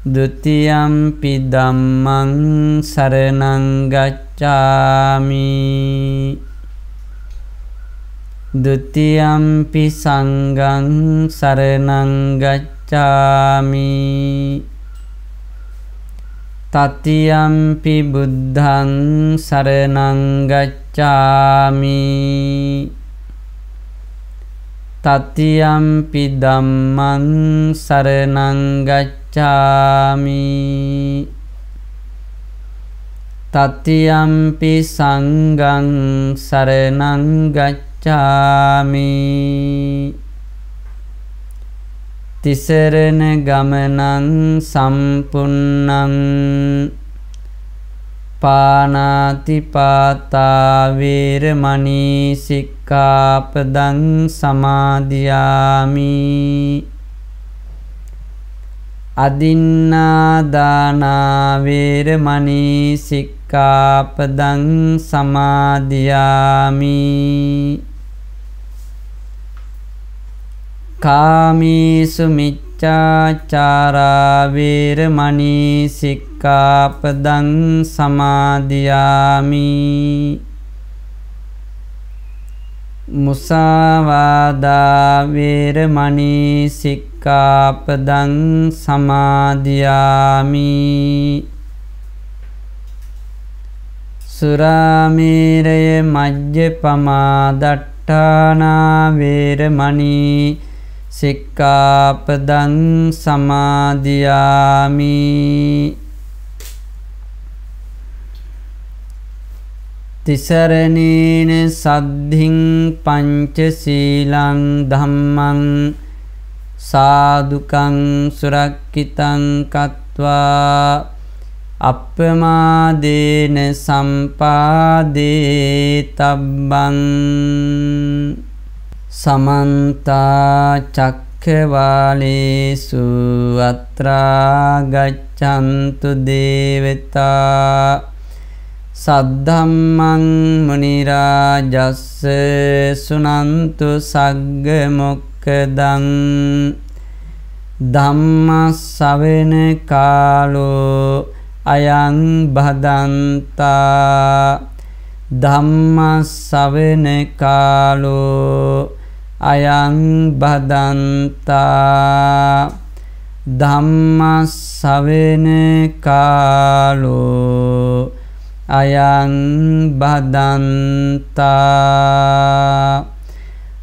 දුතියම්පි ධම්මං සරණංගච්ඡාමි දුතියම්පි සංගං සරණංගච්ඡාමි තතියම්පි බුද්ධං සරණංගච්ඡාමි තතියම්පි ධම්මං සරණංගච්ඡාමි ගච්ඡාමි තත්තියම්පි සංගං සරණං ගච්ඡාමි තිසරණ ගමනං සම්පුන්නං පානාතිපාතා වේරමණී සික්ඛාපදං සමාදියාමි අදින්නාදානාවේරමනී සික්කාපදං සමාධයාමි කාමීසු මිච්චාචාරාවේරමනී සික්කාපදං සමාධයාමි මුසාවාදාවේරමනී සික් සික්කාපදන් සමාධයාමි සුරාමීරය මජ්්‍ය පමාදට්ඨානාවේරමනී සික්කාපදන් සමාධයාමි තිසරණීන සද්ධින් පංචසීලං ධම්මං සාදුකං සුරක්කිතං කତ୍වා අප්පමාදේන සම්පාදේ තබ්බං සමන්ත චක්කවාලේසු අත්‍රා ගච්ඡන්තු දේවතා සද්ධම්මං මුනි රාජස්ස සුනන්තු සග්ග මොක්ඛ මොක්කදන් ධම්මස්සවෙන කාලෝ අයං බදන්තා ධම්මස්සවෙන කාලෝ අයං බදන්තා ධම්මස්සවෙන කාලෝ අයං බදන්තා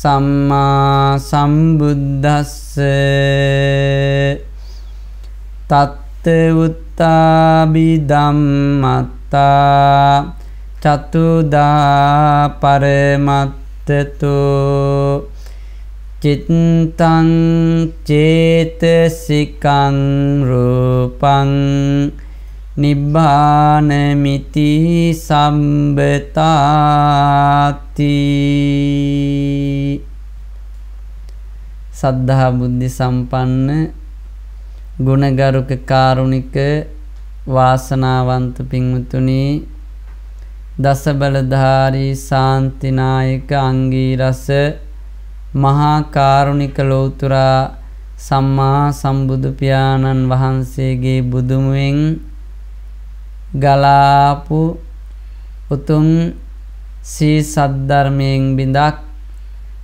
සම්මා සම්බුද්දස්ස තත්ත උත්තාබි ධම්මත්තා චතුදා පරමත්තතු චිත්තං චේතසිකං රූපං නිබ්බානමිති සම්බතාති සද්ධා බුද්ධ සම්පන්න ගුණගරුක කාරුණික වාසනාවන්ත පිංවතුනි දස බලධාරී සාන්තිනායක අංගී රස මහා කාරුණික ලෝතුරා සම්මා සම්බුදු පියාණන් වහන්සේගේ බුදුමුවෙන් ගලාපු උතුම් සී සද්ධර්මයෙන් බිඳක්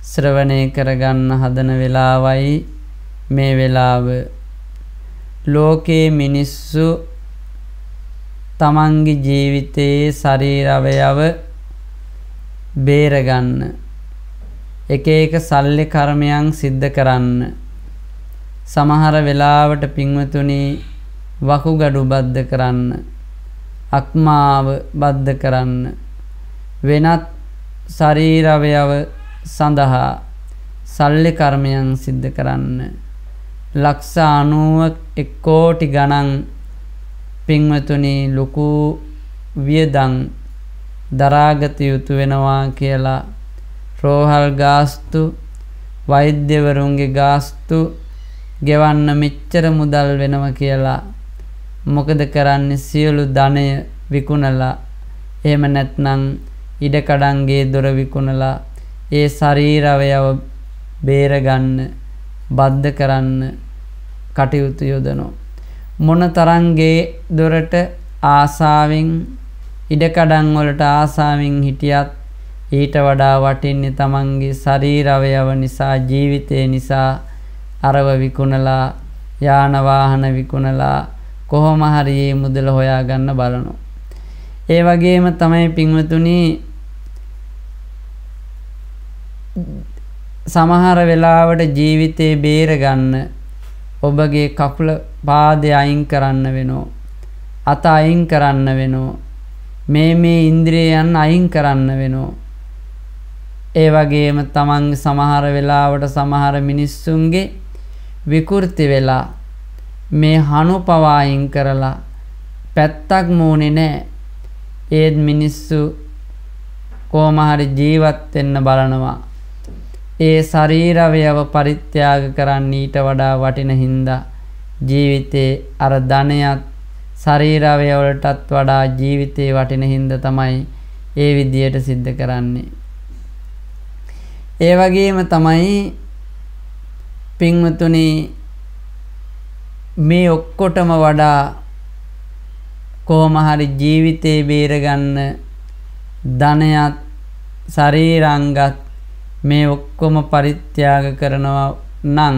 ශ්‍රවණය කරගන්න හදන වෙලාවයි මේ වෙලාව ලෝකයේ මිනිස්සු තමන්ගේ ජීවිතයේ ශරීරවයව බේරගන්න එක එක සල්ලි කර්මයන් සිද්ධ කරන්න සමහර වෙලාවට පින්වතුනි වකුගඩු බද්ධ කරන්න අක්මාව බද්ධ කරන්න වෙනත් ශරීරවයව සඳහා සල්ලි කර්මයන් සිද්ධ කරන්න ලක්ෂ අනුව එක්කෝටි ගණන් පින්වතුනි ලොකු වියදං දරාගත යුතු වෙනවා කියලා රෝහල් ගාස්තු වෛද්‍යවරුන්ගේ ගාස්තු ගෙවන්න මෙච්චර මුදල් වෙනව කියලා මොකද කරන්නේ සියලු ධනය විකුණලා එහෙම නැත්නම් ඉඩකඩන්ගේ දොර විකුණලා ඒ ශරීරවයව බේරගන්න බද්ධ කරන්න කටයුතු යොදනෝ. මොන තරන්ගේ දොරට ආසාවෙන් ඉඩකඩන් වලට ආසාවෙන් හිටියත් ඊට වඩා වටින්නේ තමන්ගේ ශරීරවයව නිසා ජීවිතය නිසා අරව විකුණලා යාන වාහන විකුණලා කොහොම හරියේ මුදල හොයාගන්න බලනු. ඒ වගේම තමයි පින්වතුනි සමහර වෙලාවට ජීවිතේ බේරගන්න ඔබගේ කකුල පාදය අයින් කරන්න වෙනෝ. අත අයින් කරන්න වෙනෝ. මේ මේ ඉන්ද්‍රියයන් අයින් කරන්න වෙනෝ. ඒ වගේම තමන් සමහර වෙලාවට සමහර මිනිස්සුන්ගේ විකෘති වෙලා මේ හනු පවායින් කරලා පැත්තක් මූනේ නෑ. ඒත් මිනිස්සු කෝමහරි ජීවත් වෙන්න බලනවා. ඒ ශරීරවයව පරිත්‍යාග කරන්න ඊට වඩා වටින හින්දා ජීවිතේ අර ධනයත් ශරීරවය වලටත් වඩා ජීවිතේ වටින හින්දා තමයි ඒ විදියට සිද්ධ කරන්නේ. ඒ වගේම තමයි පින්වතුනි මේ ඔක්කොටම වඩා කොහොම හරි ජීවිතේ බේරගන්න ධනයත් ශරීරංගත් මේ ඔක්කොම පරිත්‍යාග කරනවා නම්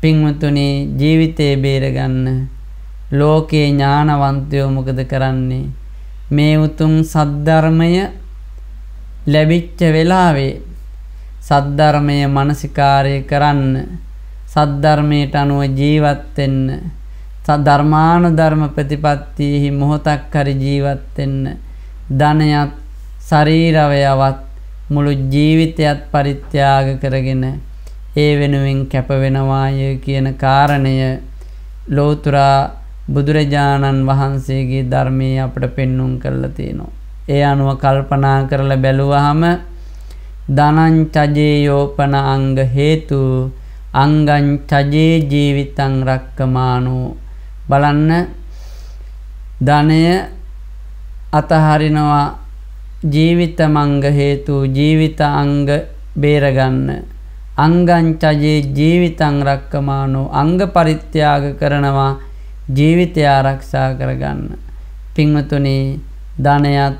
පින්වතුනි ජීවිතේ බේරගන්න ලෝකේ ඥානවන්තයෝ මොකද කරන්නේ මේ උතුම් සද්ධර්මය ලැබිච්ච වෙලාවේ සද්ධර්මය මානසිකාරය කරන්න සද්ධර්මයට අනුව ජීවත් වෙන්න ධර්මානුධර්ම ප්‍රතිපත්තියෙහි මොහොතක් හරි ජීවත් වෙන්න ධනයත් ශරීරවයවත් මුළු ජීවිතයත් පරිත්‍යාග කරගෙන ඒ වෙනුවෙන් කැප වෙනවාය කියන කාරණය ලෝතුරා බුදුරජාණන් වහන්සේගේ ධර්මයේ අපට පෙන්눔 කරලා තියෙනවා. ඒ අනුව කල්පනා කරලා බැලුවහම ධනං චජේයෝපන අංග හේතු අංගං චජේ ජීවිතං රක්කමානෝ බලන්න ධනය අතහරිනවා ජීවිත මංග හේතු ජීවිත අංග බේරගන්න අංගං චජේ ජීවිතං රක්කමානෝ අංග පරිත්‍යාග කරනවා ජීවිතය ආරක්ෂා කරගන්න පින්වතුනි ධනයත්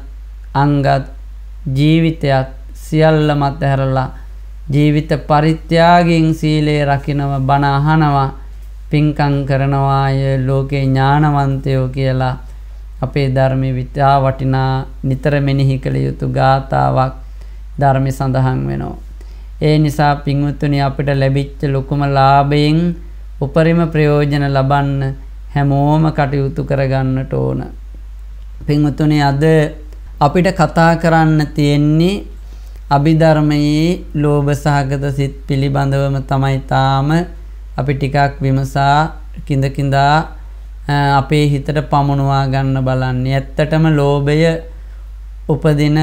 අංගත් ජීවිතයත් සියල්ල මතහැරලා ජීවිත පරිත්‍යාගයෙන් සීලේ රකිනව බණ අහනවා පින්කම් කරනවාය ලෝකේ ඥානවන්තයෝ කියලා අපේ ධර්මයේ විතා වටිනා නිතර මෙනෙහි කළ යුතු ගාතාවක් ධර්මය සඳහන් වෙනවා. ඒ නිසා පින්වත්තුනි අපිට ලැබිච්ච ලොකුම ලාභයෙන් උපරිම ප්‍රයෝජන ලබන්න හැමෝම කටයුතු කරගන්නට ඕන. පින්වත්තුනි අද අපිට කතා කරන්න තියෙන්නේ අභිධර්මයේ ලෝභ සහගත සිත් පිළිබඳවම තමයි තාම අපි ටිකක් විමසා කිඳ කිඳා අපේ හිතට පමුණවා ගන්න බලන්නේ. ඇත්තටම ලෝභය උපදින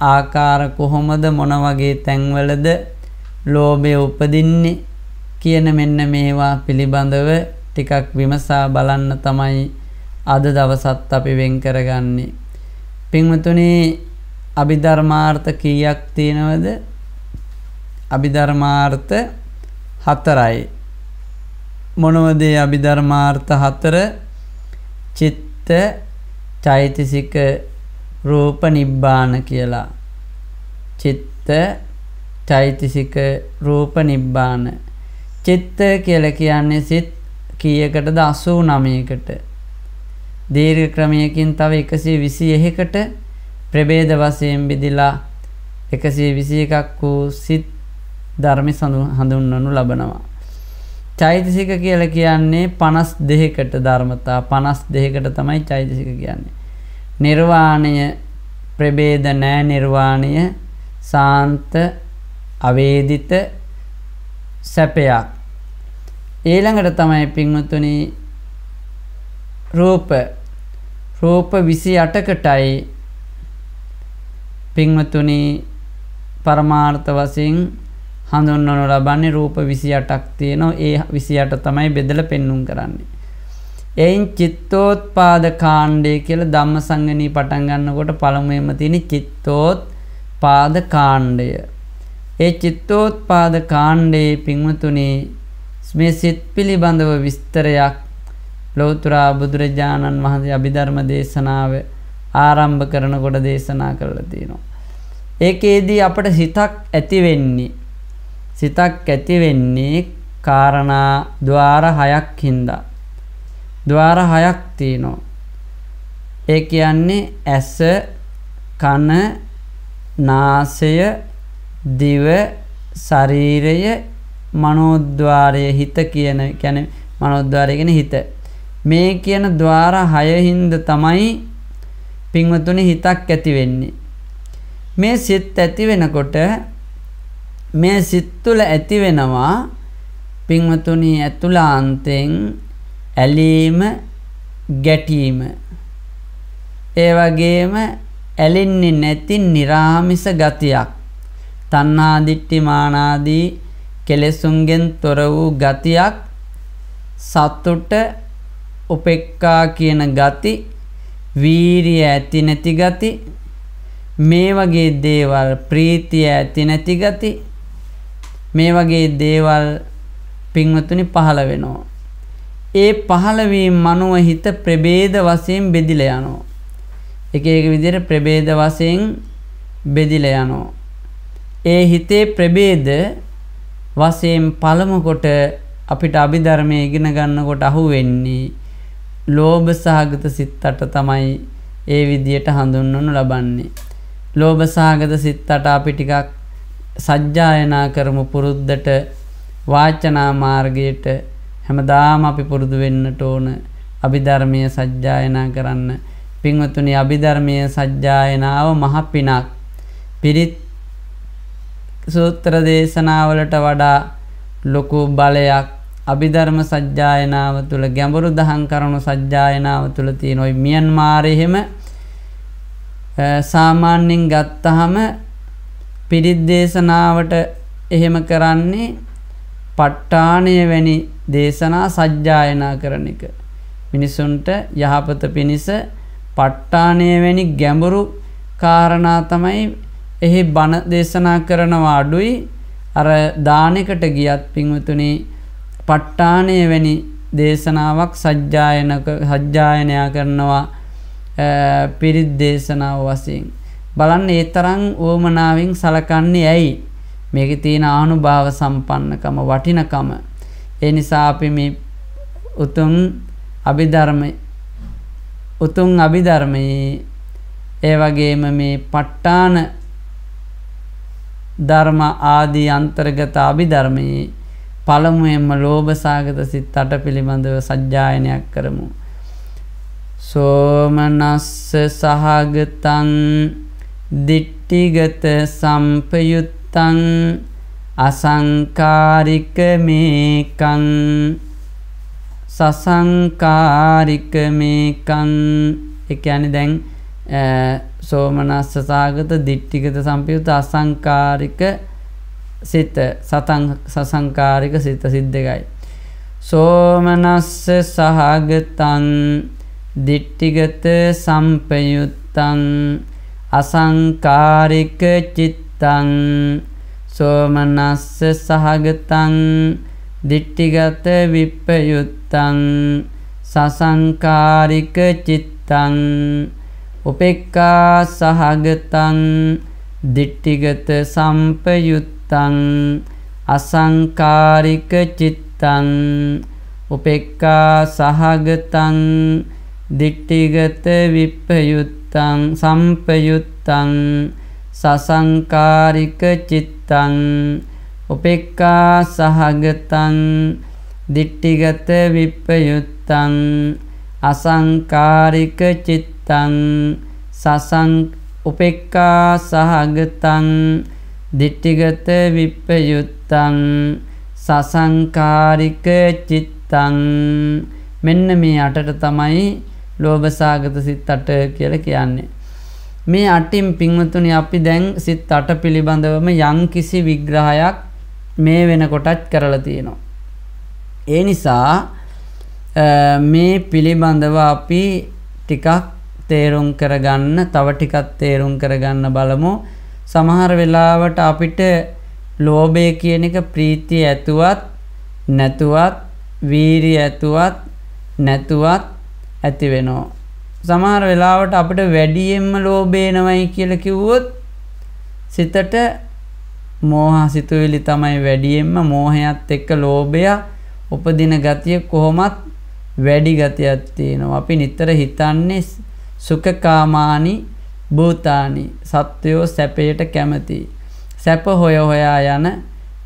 ආකාර කොහොමද මොන වගේ තැන්වලද ලෝභය උපදින්නේ කියන මෙන්න මේවා පිළිබඳව ටිකක් විමසා බලන්න තමයි අද දවසත් අපි වෙන් කරගන්නේ. පින්වතුනි අභිධර්මාර්ථ කීයක් තියෙනවද? අභිධර්මාර්ථ හතරයි. මොනවද අභිධර්මාර්ථ හතර? චිත්ත, චෛතසික, රූප, නිබ්බාන කියලා. චිත්ත, චෛතසික, රූප, නිබ්බාන. චිත්ත කියලා කියන්නේ සිත් කීයකටද 89කට. දීර්ඝ ක්‍රමයකින් තව 121කට ප්‍රබේද වශයෙන් බෙදිලා එකසේ විසි එකක් වූ සිත් ධර්මි හඳුන්වනු ලබනවා. චෛතසික කියල කියන්නේ පනස් දෙහෙකට ධර්මතා පනස් දෙහෙකට තමයි චෛතසික කියන්නේ. නිර්වාණය ප්‍රබේද නෑ නිර්වාණය සාන්ත අවේදිත සැපයක්. ඒළඟට තමයි පින්වතුනි රූප රූප විසි අටකටයි පින්වතුනි පරමාර්ථ වශයෙන් හඳුන්වනු ලබන්නේ රූප 28ක් තියෙනවා. ඒ 28 තමයි බෙදලා පෙන්눔 කරන්නේ. එයින් චිත්තෝත්පාද කාණ්ඩය කියලා ධම්මසංගණී පටන් ගන්නකොට පළමුවෙන්ම තියෙන චිත්තෝත්පාද කාණ්ඩය. ඒ චිත්තෝත්පාද කාණ්ඩයේ පින්වතුනි මේ සිත් පිළිබඳව විස්තරයක් ලෞතර බුදුරජාණන් වහන්සේ අභිධර්ම දේශනාවේ ආරම්භ කරනකොට දේශනා කරලා තියෙනවා. ඒකේදී අපට සිතක් ඇතිවෙන්නේ. සිතක් ඇතිවෙන්නේ කාරණා දවාර හයක් හින්දා. දවාර හයක් තියනෝ. ඒ කියන්නේ ඇස කන නාසය දිව ශරීරය මනෝද්වාරය හිත කියන කැන මනොද්වාරයගෙන හිත. මේ කියන දවාර හයහින්ද තමයි පින්වතුනි හිතක් ඇති වෙන්නේ. මේ සිත් ඇති වෙනකොට මේ සිත් තුළ ඇති වෙනවා පින්වතුනි ඇතුළාන්තෙන් ඇලීම ගැටීම ඒ වගේම ඇලෙන්නේ නැති निराமிස ගතියක් තණ්හා දිට්ඨි මානාදී කෙලෙසුන්ගෙන් තොර වූ ගතියක් සතුට උපේක්ඛා කියන ගති වීරිය ඇති නැති ගති මේ වගේ දේවල් ප්‍රීතිය ඇති නැති ගති මේ වගේ දේවල් පින්වතුනි පහළ වෙනවා. ඒ පහළවීම මනුව හිත ප්‍රබේද වශයෙන් බෙදිල යනෝ. එක එක විදිහට ප්‍රබේද වශයෙන් බෙදිල යනෝ. ඒ හිතේ ප්‍රබේද වශයෙන් පළමු කොට අපිට අභිධර්මයේ ඉගෙන ගන්නකොට අහුවෙන්නේ ලෝභ සහගත සිත් අට තමයි ඒ විදියට හඳුන්වනු ලබන්නේ. ලෝභ සහගත සිත් අට අපි ටිකක් සජ්ජායනා කරමු පුරුද්දට වාචනා මාර්ගයට හැමදාම අපි පුරුදු වෙන්නට ඕන අභිධර්මය සජ්ජායනා කරන්න. පින්වතුනි අභිධර්මය සජ්ජායනාව මහ පිනක්. පිරිත් සූත්‍ර දේශනාවලට වඩා ලොකු බලයක් අභිධර්ම සජ්ජායනාව තුළ ගැඹුරු දහම් කරුණු සජ්ජායනාව තුළ තියෙන ওই මියන්මාරේ එහෙම සාමාන්‍යයෙන් ගත්තහම පිරිත් දේශනාවට එහෙම කරන්නේ ප ဋ ාණය වැනි දේශනා සජ්ජායනා කරන එක. මිනිසුන්ට යහපත පිණිස ප ဋ ාණය වැනි ගැඹුරු කාරණා තමයි එහි බණ දේශනා කරනවා අඩුයි අර දානෙකට ගියත් පින්වතුනි පට්ටානය වැනි දේශනාවක් සජ්ජායනක සජ්ජායනයා කරනවා පිරිත් දේශනාව වසින්. බලන්න ඒ තරං ඕමනාවෙන් සලකන්නේ ඇයි මේක තියෙන ආනුභාව සම්පන්නකම වටිනකම. ඒ නිසා අපි මේ උතුම් අභිධර්ම උතුම් අභිධර්මයේ ඒ වගේම මේ ප ට්ටාන ධර්ම ආදී අන්තර්ගත අභිධර්මයේ පළමුුවෙන්ම ලෝභසාගත සිත් අට පිළිබඳව සජ්ජායනයක් කරමු. සෝමනස්ස සහගතන් දිට්ටිගත සම්පයුත්තන් අසංකාරික මේකං සසංකාරික මේකං එක ඇනි දැන් සෝමනස්ස සාගත දිට්ටිගත සම්පයුත අසංකාරික සිත සසංකාරික සිත සිත් දෙකයි. සෝමනස්ස සහගතන් දිට්ටිගත සම්පයුත්තන් අසංකාරික චිත්තන් සෝමනස්ස සහගතන් දිට්ටිගත විප්පයුත්තන් සසංකාරික චිත්තන් උපෙක්කා සහගතන් දිට්ටිගත සම්පයුත්තන් චිත්තං අසංකාරික චිත්තං උපෙක්ඛා සහගතං දිට්ඨිගත විප්පයුත්තං සම්පයුත්තං සසංකාරික චිත්තං උපෙක්ඛා සහගතං දිට්ඨිගත විප්පයුත්තං අසංකාරික චිත්තං සසං උපෙක්ඛා සහගතං දිට්ටිගත විප්පයුත්තං සසංකාරික චිත්තං මෙන්න මේ අටට තමයි ලෝභසාගත සිත් අට කියල කියන්නේ. මේ අටින් පින්වතුනි අපි දැන් සිත් අට පිළිබඳවම යං කිසි විග්‍රහයක් මේ වෙනකොටත් කරලා තියෙනවා. ඒ නිසා මේ පිළිබඳව අපි ටිකක් තේරුම් කරගන්න තව ටිකක් තේරුම් කරගන්න බලමු සමහර වෙලාවට අපිට ලෝභය කියන එක ප්‍රීතිය ඇතුවත් නැතුවත් වීරිය ඇතුවත් නැතුවත් ඇති වෙනවා. සමහර වෙලාවට අපිට වැඩියෙන්ම ලෝභේනවයි කියලා කිව්වොත් සිතට මෝහසිතුවිලි තමයි වැඩියෙන්ම මෝහයත් එක්ක ලෝභය උපදින ගතිය කොහොමත් වැඩි ගතියක් තියෙනවා. අපි නිතර හිතන්නේ සුඛකාමානි භූතානි සත්වයෝ සැපයට කැමති. සැප හොය හොයා යන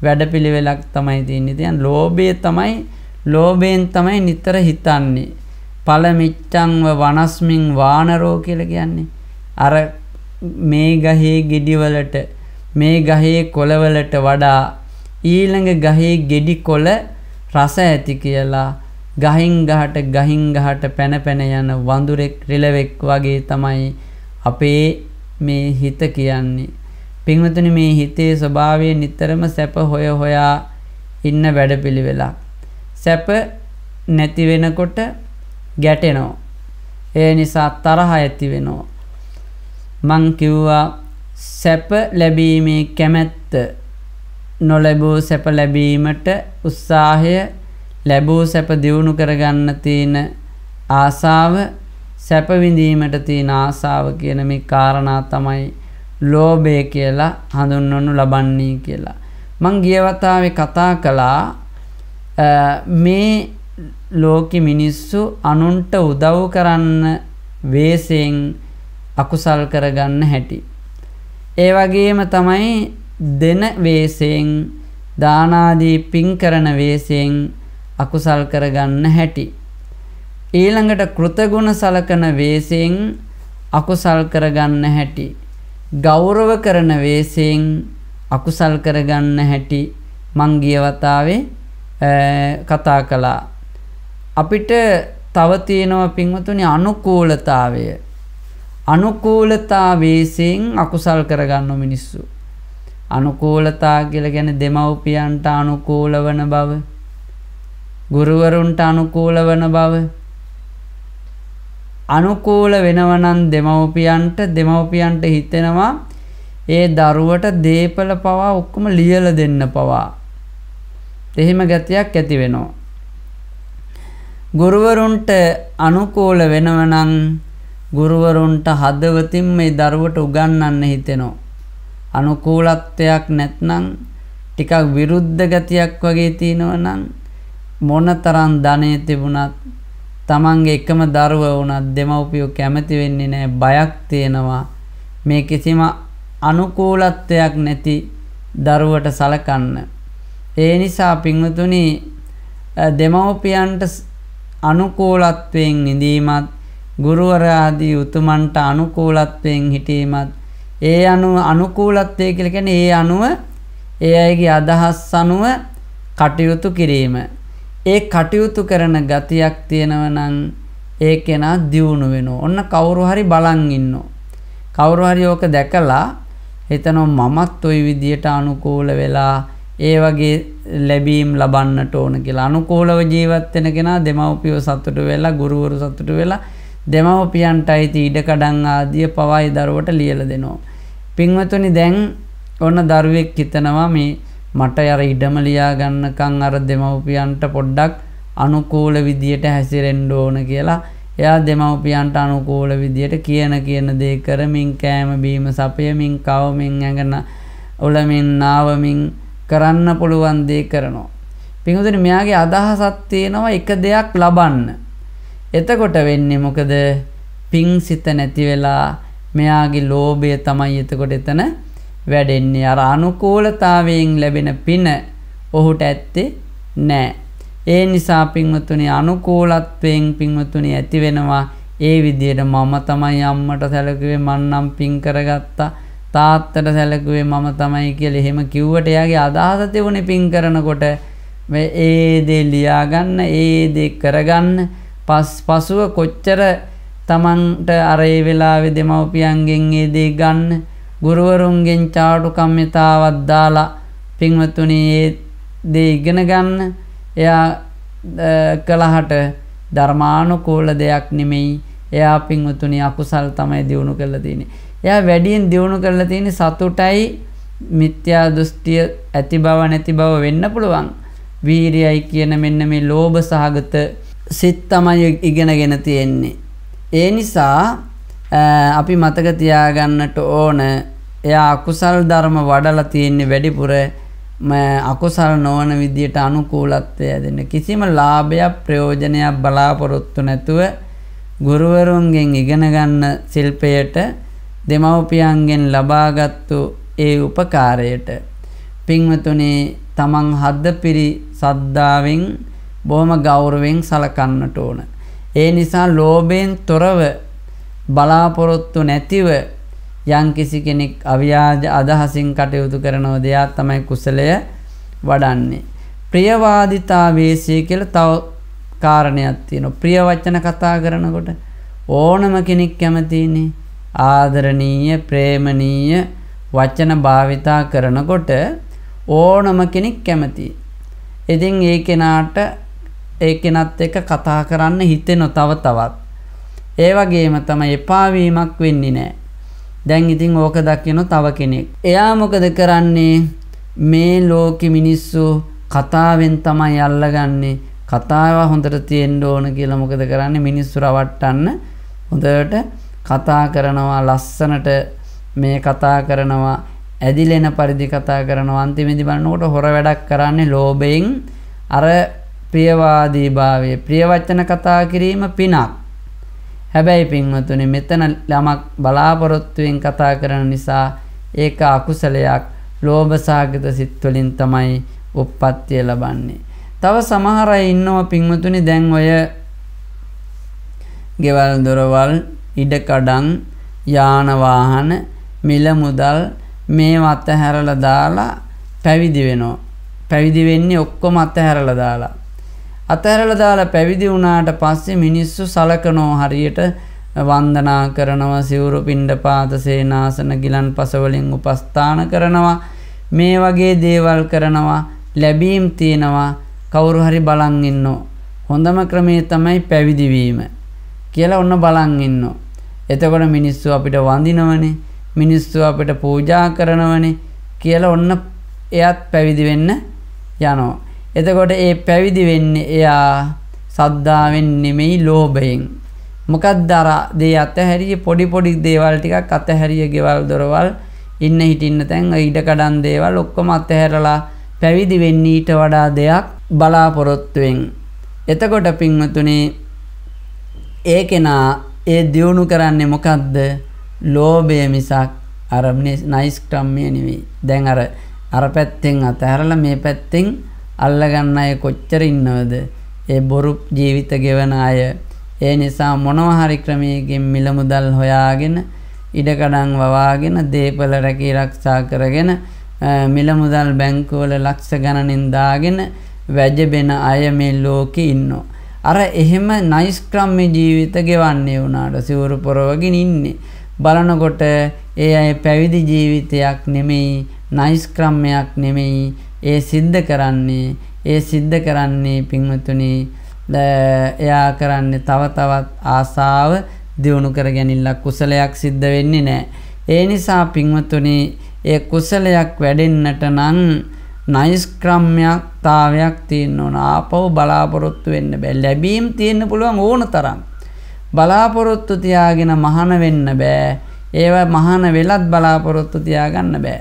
වැඩපිළිවෙලක් තමයි තියන්නේ තියන් ලෝභය තමයි ලෝභයෙන් තමයි නිතර හිතන්නේ. පළමිච්චංව වනස්මින් වානරෝ කියලා කියන්නේ. අර මේ ගහේ ගෙඩිවලට මේ ගහේ කොළවලට වඩා ඊළඟ ගහේ ගෙඩි කොළ රස ඇති කියලා ගහින් ගහට ගහින් ගහට පැන පැන යන වඳුරෙක් රිලවෙක් වගේ තමයි අපේ මේ හිත කියන්නේ. පින්වතුනි මේ හිතේ ස්වභාවය නිතරම සැප හොය හොයා ඉන්න වැඩපිළිවෙලා. සැප නැති වෙනකොට ගැටෙනවා. ඒ නිසා තරහ ඇති වෙනවා. මං කිව්වා සැප ලැබීමේ කැමැත්ත නොලැබූ සැප ලැබීමට උත්සාහය ලැබූ සැප දියුණු කරගන්න තියෙන ආසාව සැපවිඳීමට තියෙන ආසාව කියන මේ කාරණා තමයි ලෝභය කියලා හඳුන්වනු ලබන්නේ කියලා. මං ගියවතාවේ කතා කළා මේ ලෝකෙ මිනිස්සු අනුන්ට උදව් කරන්න වේසයෙන් අකුසල් කරගන්න හැටි. ඒ වගේම තමයි දෙන වේසයෙන් දානාදී පින් කරන වේසයෙන් අකුසල් කරගන්න හැටි. ඊළඟට කෘතගුණ සලකන වේසයෙන් අකුසල් කරගන්න හැටි. ගෞරව කරන වේසයෙන් අකුසල් කරගන්න හැටි මං ගිය වතාවේ කතා කළා. අපිට තව තියෙනවා පින්වතුනි අනුකූලතාවය. අනුකූලතා වේසයෙන් අකුසල් කරගන්න මිනිස්සු. අනුකූලතා කියලා කියන්නේ දෙමව්පියන්ට අනුකූල වන බව, ගුරුවරුන්ට අනුකූල වන බව, අනුකූල වෙනවනම් දෙමව්පියන්ට දෙමව්පියන්ට හිතෙනවා ඒ දරුවට දේපල පවා ඔක්කොම ලියල දෙන්න පවා. එහෙම ගතියක් ඇති වෙනවා. ගුරුවරුන්ට අනුකූල වෙනවනම් ගුරුවරුන්ට හදවතින් මේ දරුවට උගන්වන්න හිතෙනවා. අනුකූලත්වයක් නැත්නම් ටිකක් විරුද්ධ ගතියක් වගේ තියෙනවා නම් මොනතරම් ධනෙ තිබුණත් තමන්ගේ එකම දරුව වුණත් දෙමව්පියෝ කැමති වෙන්නේ නෑ බයක් තියෙනවා මේ කිසිම අනුකූලත්වයක් නැති දරුවට සලකන්න. ඒ නිසා පින්වතුනි දෙමව්පියන්ට අනුකූලත්වයෙන් ඉඳීමත් ගුරුවරාදී උතුමන්ට අනුකූලත්වයෙන් හිටීමත් ඒ අනුව අනුකූලත්වය කියලා කියන්නේ ඒ අනුව ඒ අයගේ අදහස් අනුව කටයුතු කිරීම ඒ කටයුතු කරන ගතියක් තියෙනවනං ඒ කෙනා දියුණු වෙනවා. ඔන්න කවුරු හරි බලන් ඉන්නෝ. කවුරු හරි ඕක දැකලා හිතනෝ මමත් ওই විදියට අනුකූල වෙලා ඒ වගේ ලැබීම් ලබන්නට ඕන කියලා අනුකූලව ජීවත් වෙන කෙනා දෙමව්පියෝ සතුට වෙලා ගුරුවරු සතුට වෙලා දෙමව්පියන්ටයි තීඩකඩම් ආදිය පවායි දරුවට ලියලා දෙනවා. පින්වතුනි දැන් ඔන්න දරුවෙක් හිතනවා මේ මට අර ඉඩම ලියා ගන්නකං අර දෙමව්පියන්ට පොඩ්ඩක් අනුකූල විදියට හැසිරෙන්ඩ ඕන කියලා එයා දෙමව්පියන්ට අනුකූල විදියට කියන කියන දේ කරමින් කෑම බීම සපයමින් කවමින් ඇඟන ඔලමින් නාවමින් කරන්න පුළුවන් දේ කරනවා. පිහුදන මෙයාගේ අදහසත් තියෙනවා එක දෙයක් ලබන්න. එතකොට වෙන්නේ මොකද පිං සිත නැතිවෙලා මෙයාගේ ලෝභය තමයි එතකොට එතන වැඩෙන්නේ අර අනුකූලතාවයෙන් ලැබෙන පින ඔහුට ඇත්තේ නෑ. ඒ නිසා පින්වතුනි අනුකූලත්වයෙන් පින්වතුනි ඇති වෙනවා. ඒ විදියට මම තමයි අම්මට සැලකුවේ මන්නම් පින් කරගත්තා. තාත්තට සැලකුවේ මම තමයි කියලා එහෙම කිව්වට එයාගේ අදහස තිබුණේ පින් කරනකොට ඒ දේ ලියා ගන්න, ඒ දේ කරගන්න. පස් පසුව කොච්චර තමන්ට අර ඒ වෙලාවේ දෙමව්පියන්ගෙන් ඒ දේ ගන්න ගුරුවරුන්ගෙන් චාටුකම්මිතාවක් දාලා පින්වතුනි ඒ දේ ඉගෙන ගන්න එයා කළහට ධර්මානුකූල දෙයක් නෙමෙයි එයා පින්වතුනි අකුසල් තමයි දියුණු කරලා තියෙන්නේ. එයා වැඩියෙන් දියුණු කරලා තියෙන්නේ සතුටයි මිත්‍යා දෘෂ්ටිය ඇති බව නැති බව වෙන්න පුළුවන්. වීරියයි කියන මෙන්න මේ ලෝභ සහගත සිත් තමයි ඉගෙනගෙන තියෙන්නේ. ඒ නිසා අපි මතක තියාගන්නට ඕන එයා අකුසල් ධර්ම වඩලා තියෙන්නේ වැඩිපුර අකුසල් නොවන විදියට අනුකූලත්වය දෙන්න කිසිම ලාභයක් ප්‍රයෝජනයක් බලාපොරොත්තු නැතුව ගුරුවරුන්ගෙන් ඉගෙන ගන්න ශිල්පයට දෙමව්පියන්ගෙන් ලබාගත්තු ඒ උපකාරයට පින්වතුනි තමන් හද්දපිරි සද්ධාවෙන් බොහොම ගෞරවයෙන් සලකන්නට ඕන. ඒ නිසා ලෝභයෙන් තොරව බලාපොරොත්තු නැතිව යම්කිසි කෙනෙක් අව්‍යාජ අදහසින් කටයුතු කරනෝ දෙයක් තමයි කුසලය වඩන්නේ. ප්‍රියවාදිතා වේශය කියලා තව කාරණයක් තියෙනවා. ප්‍රිය වචන කතා කරනකොට ඕනම කෙනෙක් කැමතිනේ ආදරණීය ප්‍රේමණීය වචන භාවිතා කරනකොට ඕනම කෙනෙක් කැමති. ඉතින් ඒ කෙනාට ඒ කෙනත් එක්ක කතා කරන්න හිතෙනව තව තවත්. ඒ වගේම තමයි එපා වීමක් වෙන්නේ නැහැ. දැන් ඉතින් ඕක දක්කින තව කෙනෙක්. එයා මොකද කරන්නේ මේ ලෝක මිනිස්සු කතාවෙන් තමයි අල්ලගන්නේ කතාව හොඳට තියෙන්ඩ ඕන කියලා මොකද කරන්නේ මිනිස්සු රවට්ටන්න හොඳට කතා කරනවා ලස්සනට මේ කතා කරනවා ඇදිලෙන පරිදි කතා කරනවා අන්තිමේදී බලනකොට හොර වැඩක් කරන්නේ ලෝභයෙන් අර ප්‍රියවාදී භාවය ප්‍රියවචන කතා කිරීම පිනක් හැබැයි පින්වතුනි මෙතන ළමක් බලාපොරොත්තුවෙන් කතා කරන නිසා ඒක අකුසලයක් ලෝභ සාගත සිත් වලින් තමයි උප්පත්තිය ලබන්නේ. තව සමහර අය ඉන්නවා පින්වතුනි දැන් ඔය ගෙවල් දොරවල් ඉඩකඩම් යාන වාහන මිල මුදල් මේ අතහැරලා දාලා පැවිදි වෙනවා. පැවිදි වෙන්නේ ඔක්කොම අතහැරලා දාලා. අතහැරලා දාලා පැවිදි වුණාට පස්සේ මිනිස්සු සලකනෝ හරියට වන්දනා කරනවා සිවුරු පිණ්ඩපාත සේනාසන ගිලන්පස වලින් උපස්ථාන කරනවා මේ වගේ දේවල් කරනවා ලැබීම් තියෙනවා කවුරු හරි බලන් ඉන්නෝ හොඳම ක්‍රමේ තමයි පැවිදි වීම කියලා ඔන්න බලන් ඉන්නෝ එතකොට මිනිස්සු අපිට වඳිනවනේ මිනිස්සු අපිට පූජා කරනවනේ කියලා ඔන්න එයත් පැවිදි වෙන්න යනවා එතකොට ඒ පැවිදි වෙන්නේ එයා සද්ධාවෙන් නෙමෙයි ලෝභයෙන්. මොකක්ද අර දේ අතහැරිය පොඩි පොඩි දේවල් ටිකක් අතහැරිය ගෙවල් දොරවල් ඉන්න හිටින්න තැන් ඉඩකඩන් දේවල් ඔක්කොම අතහැරලා පැවිදි වෙන්න ඊට වඩා දෙයක් බලාපොරොත්තුවෙන්. එතකොට පින්වතුනේ ඒ කෙනා ඒ දියුණු කරන්නේ මොකක්ද? ලෝභය මිසක් අර නයිස් ක්‍රමයේ නෙවෙයි. දැන් අර අර පැත්තෙන් අතහැරලා මේ පැත්තෙන් අල්ලගන්න අය කොච්චර ඉන්නවද ඒ බොරු ජීවිත ගෙවන අය ඒ නිසා මොනවහරි ක්‍රමයකින් මිලමුදල් හොයාගෙන ඉඩකඩන් වවාගෙන දේපල රැකී රක්ෂා කරගෙන මිලමුදල් බැංකුවල ලක්ෂ ගණනින් දාගෙන වැජබෙන අය මේ ලෝකෙ ඉන්නෝ. අර එහෙම නයිස්ක්‍රම්ම ජීවිත ගෙවන්නේ වුණාට සිවුරු පොරවගෙන ඉන්නේ. බලනකොට ඒ අය පැවිදි ජීවිතයක් නෙමෙයි නයිස්ක්‍රම්මයක් නෙමෙයි ඒ සිද්ධ කරන්නේ ඒ සිද්ධ කරන්නේ පින්වතුනි එයා කරන්නේ තව තවත් ආසාව දියුණු කර ගැනීමක් කුසලයක් සිද්ධ වෙන්නේ නැහැ. ඒ නිසා පින්වතුනි ඒ කුසලයක් වැඩෙන්නට නම් නයිස්ක්‍රම්‍යතාවයක් තියෙන්න ඕන. ආපහු බලාපොරොත්තු වෙන්න බෑ. ලැබීම් තියෙන්න පුළුවන් ඕන තරම්. බලාපොරොත්තු තියාගෙන මහාන වෙන්න බෑ. ඒව මහාන වෙලත් බලාපොරොත්තු තියාගන්න බෑ.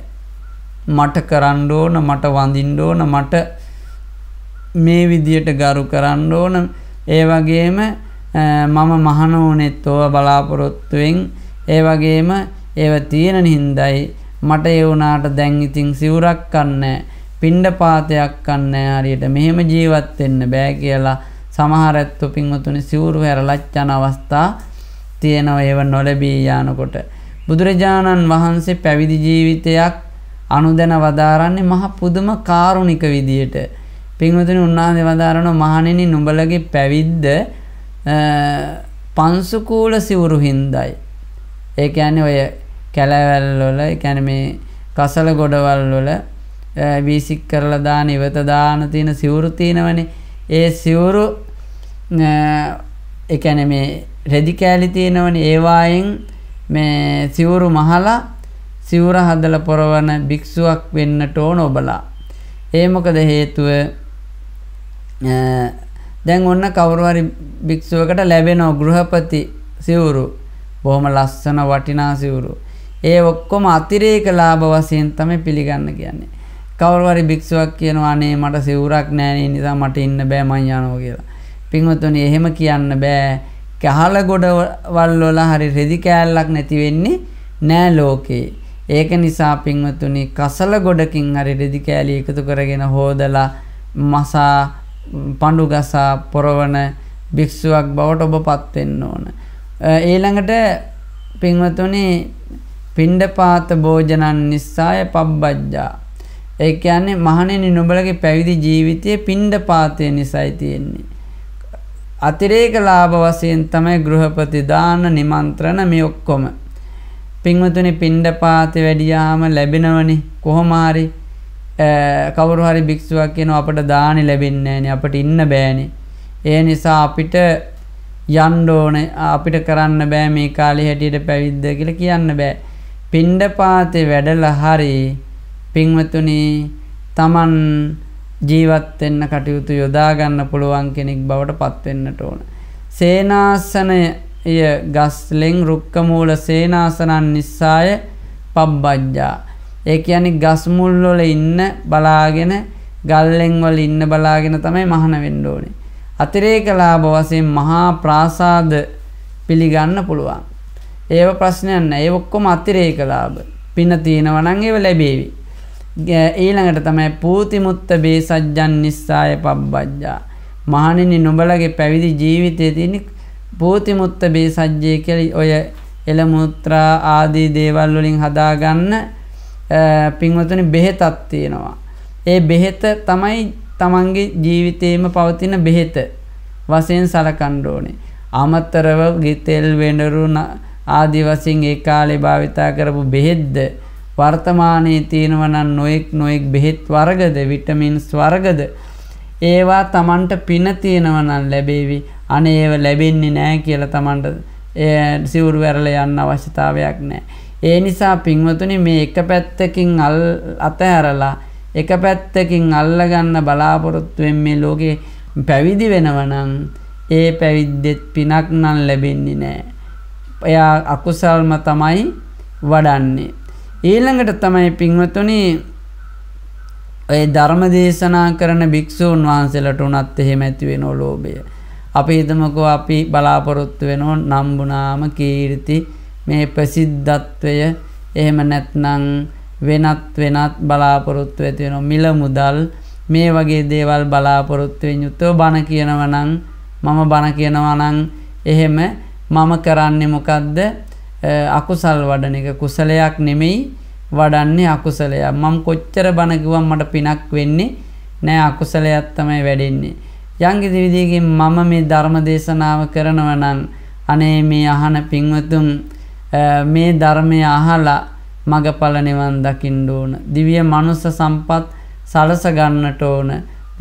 මට කරන්න ඕන මට වඳින්න ඕන මට මේ විදියට ගරු කරන්න ඕන ඒ වගේම මම මහන ඕනෙත් ඕව බලාපොරොත්තුවෙන් ඒ වගේම ඒව තියෙන හින්දයි මට ඒ වුණාට දැන් ඉතින් සිවුරක් කන්න පිණ්ඩ පාතයක් කන්න හරියට මෙහෙම ජීවත් වෙන්න බෑ කියලා සමහර ඇත්තෝ පින්වතුනි සිවුරු හැරලා යන අවස්ථා තියෙනවා ඒව නොලැබී යනකොට බුදුරජාණන් වහන්සේ පැවිදි ජීවිතයක් අනුදැන වදාරන්නේ මහ පුදුම කාරුණික විදියට. පින්වතුනි උන්වහන්සේ වදාරන මහණෙනි නුඹලගේ පැවිද්ද පංසුකූල සිවුරු හින්දායි. ඒ කියන්නේ ඔය කැලවැල් වල ඒ කියන්නේ මේ කසල ගොඩවල් වල වීසික් කරලා දාන ඉවත දාන තියෙන සිවුරු තියෙනවනේ. ඒ සිවුරු ඒ කියන්නේ මේ රෙදි කෑලි තියෙනවනේ ඒවායින් මේ සිවුරු මහලා සිවුර හදල පොරවන භික්ෂුවක් වෙන්නට ඕන ඔබලා. ඒ මොකද හේතුව දැන් ඔන්න කවුරුහරි භික්ෂුවකට ලැබෙනෝ ගෘහපති සිවුරු බොහොම ලස්සන වටිනා සිවුරු. ඒ ඔක්කොම අතිරේක ලාභ වශයෙන් තමයි පිළිගන්න කියන්නේ. කවුරුහරි භික්ෂුවක් කියනවා අනේ මට සිවුරක් නැහැ නිසා මට ඉන්න බෑ මං යනවා කියලා. පින්වත්නි එහෙම කියන්න බෑ. කහල ගොඩවල් වල හරි රෙදි කෑල්ලක් නැති වෙන්නේ නෑ ලෝකේ. ඒක නිසා පින්වතුනි කසල ගොඩකින් හරි රෙදි කෑලි එකතු කරගෙන හෝදලා මසා පඬු ගසා පොරවන භික්ෂුවක් බවට ඔබපත් වෙන්න ඕන. ඊළඟට පින්වතුනි පිණ්ඩපාත භෝජනන් නිස්සාය පබ්බජ්ජා. ඒ කියන්නේ මහණෙනි නුඹලගේ පැවිදි ජීවිතයේ පිණ්ඩපාතය නිසයි තියෙන්නේ. අතිරේක ලාභ වශයෙන් තමයි ගෘහපති දාන නිමන්ත්‍රණ මේ ඔක්කොම පින්වතුනි පින්ඩපාතේ වැඩියාම ලැබෙනවනේ කොහොමාරි කවුරු හරි භික්ෂුවක් කියනවා අපට දානි ලැබෙන්නේ නැහැ අපට ඉන්න බෑනේ. ඒ නිසා අපිට යන්න ඕනේ අපිට කරන්න බෑ මේ කාලේ හැටියට පැවිද්ද කියලා කියන්න බෑ. පින්ඩපාතේ වැඩලා හරි පින්වතුනි Taman ජීවත් වෙන්න කටයුතු යොදා ගන්න පුළුවන් කෙනෙක් බවට පත් වෙන්නට ඕන. සේනාසනය එය ගස්ලෙන් රුක්කමූල සේනාසනන් නිසාය පබ්බජ්ජා. ඒ යනි ගස්මුල්ලොල ඉන්න බලාගෙන ගල්ලෙන්වල ඉන්න බලාගෙන තමයි මහන වෙන්ඩෝනි. අතිරේක ලාභ වසයෙන් මහා ප්‍රාසාද පිළිගන්න පුළුවන්. ඒව ප්‍රශ්නයන්න ඒ ඔක්කොම අතිරේක ලාභ පින්න තියෙනවනං ඒව ලැබේවි. ඊළඟට තමයි පූතිමුත්ත බේ සජ්ජන් නිස්සාය පබ්බජ්ජා. මහනිනි නොබලගේ පැවිදි ජීවිතය තියනික් පෝතිමුත්ත බේ සජ්ජය කෙලි ඔය එළමුත්‍රා ආදී දේවල් වලින් හදාගන්න පින්වතුනි බෙහෙතක් තියෙනවා. ඒ බෙහෙත තමයි තමන්ගේ ජීවිතේම පවතින බෙහෙත වශයෙන් සලකන්න ඕනේ. අමතරව ගෙතෙල් වෙඬරු ආදී වශයෙන් ඒ කාලේ භාවිතා කරපු බෙහෙත්ද වර්තමානයේ තියෙනවා නම් නොඑක් නොඑක් බෙහෙත් වර්ගද විටමින්ස් වර්ගද ඒවා Tamanට පින තියෙනවා නම් ලැබෙවි අනේ ඒව ලැබෙන්නේ නෑ කියලා තමන්ට සිවුරු වැරල යන්න අවශ්‍යතාවයක් නෑ. ඒ නිසා පින්වතුනි මේ එක පැත්තකින් අල් අතහැරලා එක පැත්තකින් අල්ලගන්න බලාපොරොත්තුවෙන් මේ ලෝකේ පැවිදි වෙනවනම් ඒ පැවිද්දෙත් පිනක් නම් ලැබෙන්නේ නෑ. එයා අකුසල්ම තමයි වඩන්නේ. ඊළඟට තමයි පින්වතුනි ඔය ධර්ම දේශනා කරන භික්‍ෂූන් වහන්සේලට උනත් එහෙම ඇතිවෙන ඔලෝබය. අපි හිතමකෝ අපි බලාපොරොත්තු වෙනෝ නම්බුනාම කීර්ති මේ ප්‍රසිද්ධත්වය එහෙම නැත්නං වෙනත් වෙනත් බලාපොරොත්තු ඇති වෙන මිල මුදල් මේ වගේ දේවල් බලාපොරොත්තුවෙන් යුතුව බණ කියනවනං මම බණ කියනවනං එහෙම මම කරන්නේ මොකක්ද අකුසල් වඩන එක කුසලයක් නෙමෙයි වඩන්නේ අකුසලයක් මම කොච්චර බණකිවම් මට පිනක් වෙන්නේ නෑ අකුසලයක් තමයි වැඩෙන්නේ යංගිසි විදිහකින් මම මේ ධර්ම දේශනාව කරනවා නම් අනේ මේ අහන පින්වතුන් මේ ධර්මය අහලා මගඵල නිවන් දකින්න ඕන. දිව්‍ය මනුස්ස සම්පත් සලස ගන්නට ඕන.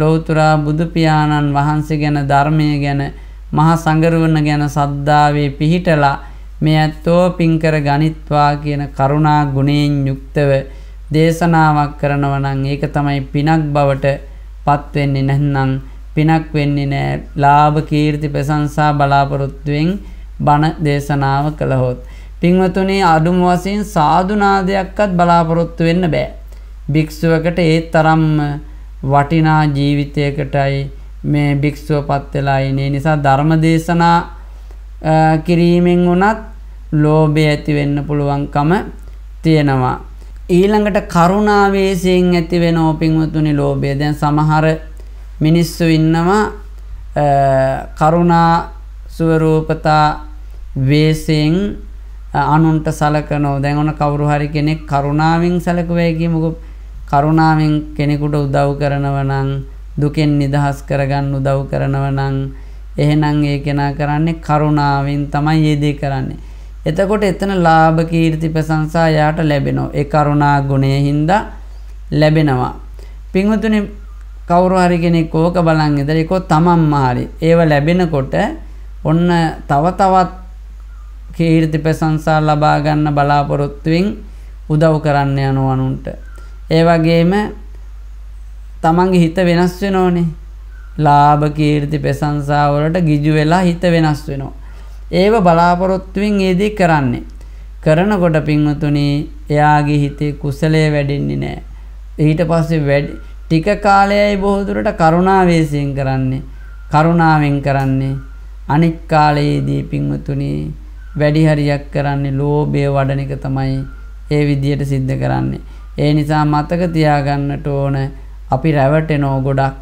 ලෞතුරා බුදු පියාණන් වහන්සේ ගැන ධර්මය ගැන මහා සංගරුවන ගැන සද්ධාවේ පිහිටලා මේ ඇත්තෝ පින් කර ගනිත්වා කියන කරුණා ගුණයෙන් යුක්තව දේශනාවක් කරනවා නම් ඒක තමයි පිනක් බවට පත් වෙන්නේ නැත්නම් පිනක් වෙන්නේ නෑ ලාභ කීර්ති ප්‍රශංසා බලාපොරොත්තුවෙන් බණ දේශනාව කළහොත්. පින්වතුනි අඩුම වශයෙන් සාදුනාදයක්වත් බලාපොරොත්තු වෙන්න බෑ. භික්ෂුවකට ඒ තරම්ම වටිනා ජීවිතයකටයි මේ භික්ෂුවපත් වෙලා ඉන්නේ. නිසා ධර්ම දේශනා කිරීමෙන් වුණත් ලෝභය ඇති වෙන්න පුළුවන්කම තියෙනවා. ඊළඟට කරුණාවේසයෙන් ඇති වෙන ඕපින්වතුනි ලෝභය. දැන් සමහර මිනිස්සු ඉන්නවා කරුණා ස්වරූපතා වේසයෙන් අනුන්ට සලකනෝ දැන් ඔන කවුරු හරි කෙනෙක් කරුණාවෙන් සැලකුවයි කියමුකෝ කරුණාවෙන් කෙනෙකුට උදව් කරනව නම් දුකෙන් නිදහස් කරගන්න උදව් කරනව නම් එහෙනම් ඒ කෙනා කරන්නේ කරුණාවෙන් තමයි ඒ දේ කරන්නේ. එතකොට එතන ලාභ කීර්ති ප්‍රශංසා යාට ලැබෙනවා. ඒ කරුණා ගුණය හින්දා ලැබෙනවා. පින්වතුනි කවුරු හරි කෙනෙක් ඕක බලන් ඉඳලා ඒකෝ තමන්ම හරි ඒව ලැබෙනකොට ඔන්න තව තවත් කීර්ති ප්‍රශංසා ලබා ගන්න බලාපොරොත්තුවෙන් උදව් කරන්න යන අනුන්ට ඒ වගේම තමන්ගේ හිත වෙනස් වෙනෝනේ ලාභ කීර්ති ප්‍රශංසා වලට ගිජු වෙලා හිත වෙනස් වෙනවා ඒව බලාපොරොත්තුවෙන් ඒ දේ කරන්නේ කරනකොට පින්වතුනි එයාගේ හිතේ කුසලය වැඩෙන්නේ නැහැ ඊට පස්සේ වැඩි ටික කාලයයි බොහෝ දුරට කරුණාවේසයෙන් කරන්නේ කරුණාවෙන් කරන්නේ අනික් කාලයේදී පින්වතුනි වැඩි හරියක් කරන්නේ ලෝභය වඩන එක තමයි ඒ විදියට සිද්ධ කරන්නේ. ඒ නිසා මතක තියාගන්නට ඕන අපි රැවටෙනෝ ගොඩක්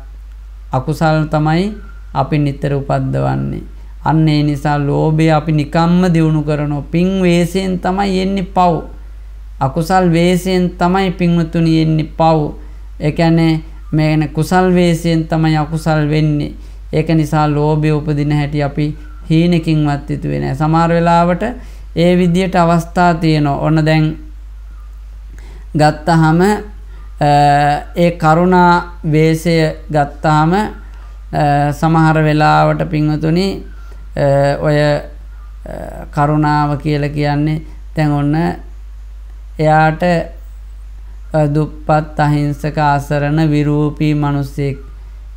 අකුසල් තමයි අපි නිතර උපද්දවන්නේ. අන්න ඒ නිසා ලෝභය අපි නිකම්ම දියුණු කරනෝ පින් වේසයෙන් තමයි එන්නේ පව්. අකුසල් වේසයෙන් තමයි පින්වතුනි එන්නේ පව්. එකැනේ මේන කුසල් වේසියෙන් තමයි අකුසල් වෙන්නේ ඒක නිසා ලෝභය උපදින හැටි අපි හීනකින්වත් හිතුවේ නැහැ. සමහර වෙලාවට ඒ විදියට අවස්ථා තියෙනවා. ඔන්න දැන් ගත්තාම ඒ කරුණා වේසය ගත්තාම සමහර වෙලාවට පින්වතුනි ඔය කරුණාව කියලා කියන්නේ දැන් ඔන්න එයාට දුප්පත් අහිංසක අසරණ විරූපී මනුස්සෙක්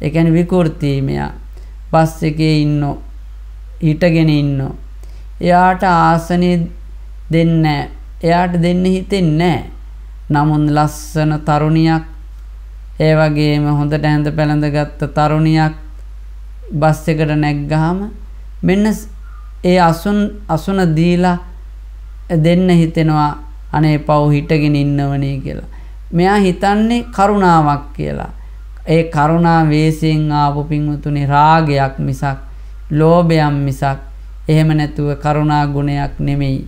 එකැන විකෘතිීමයා බස් එකේ ඉන්න හිටගෙන ඉන්න. එයාට ආසනය දෙන්න එයාට දෙන්න හිතෙන් නෑ නමුන් ලස්සන තරුණයක් ඒ වගේම හොඳට ඇඳ පැළඳ ගත්ත තරුණයක් බස් එකට නැග්ගහම මෙන්න ඒ අසුන් අසුන දීලා දෙන්න හිතෙනවා අනේ පව් හිටගෙන ඉන්නවනේ කියලා. මෙයා හිතන්නේ කරුණාවක් කියලා. ඒ කරුණා වේසයෙන් ආපු පින්වතුනි රාගයක් මිසක් ලෝභයක් මිසක් එහෙම නැතුව කරුණා ගුණයක් නෙමෙයි.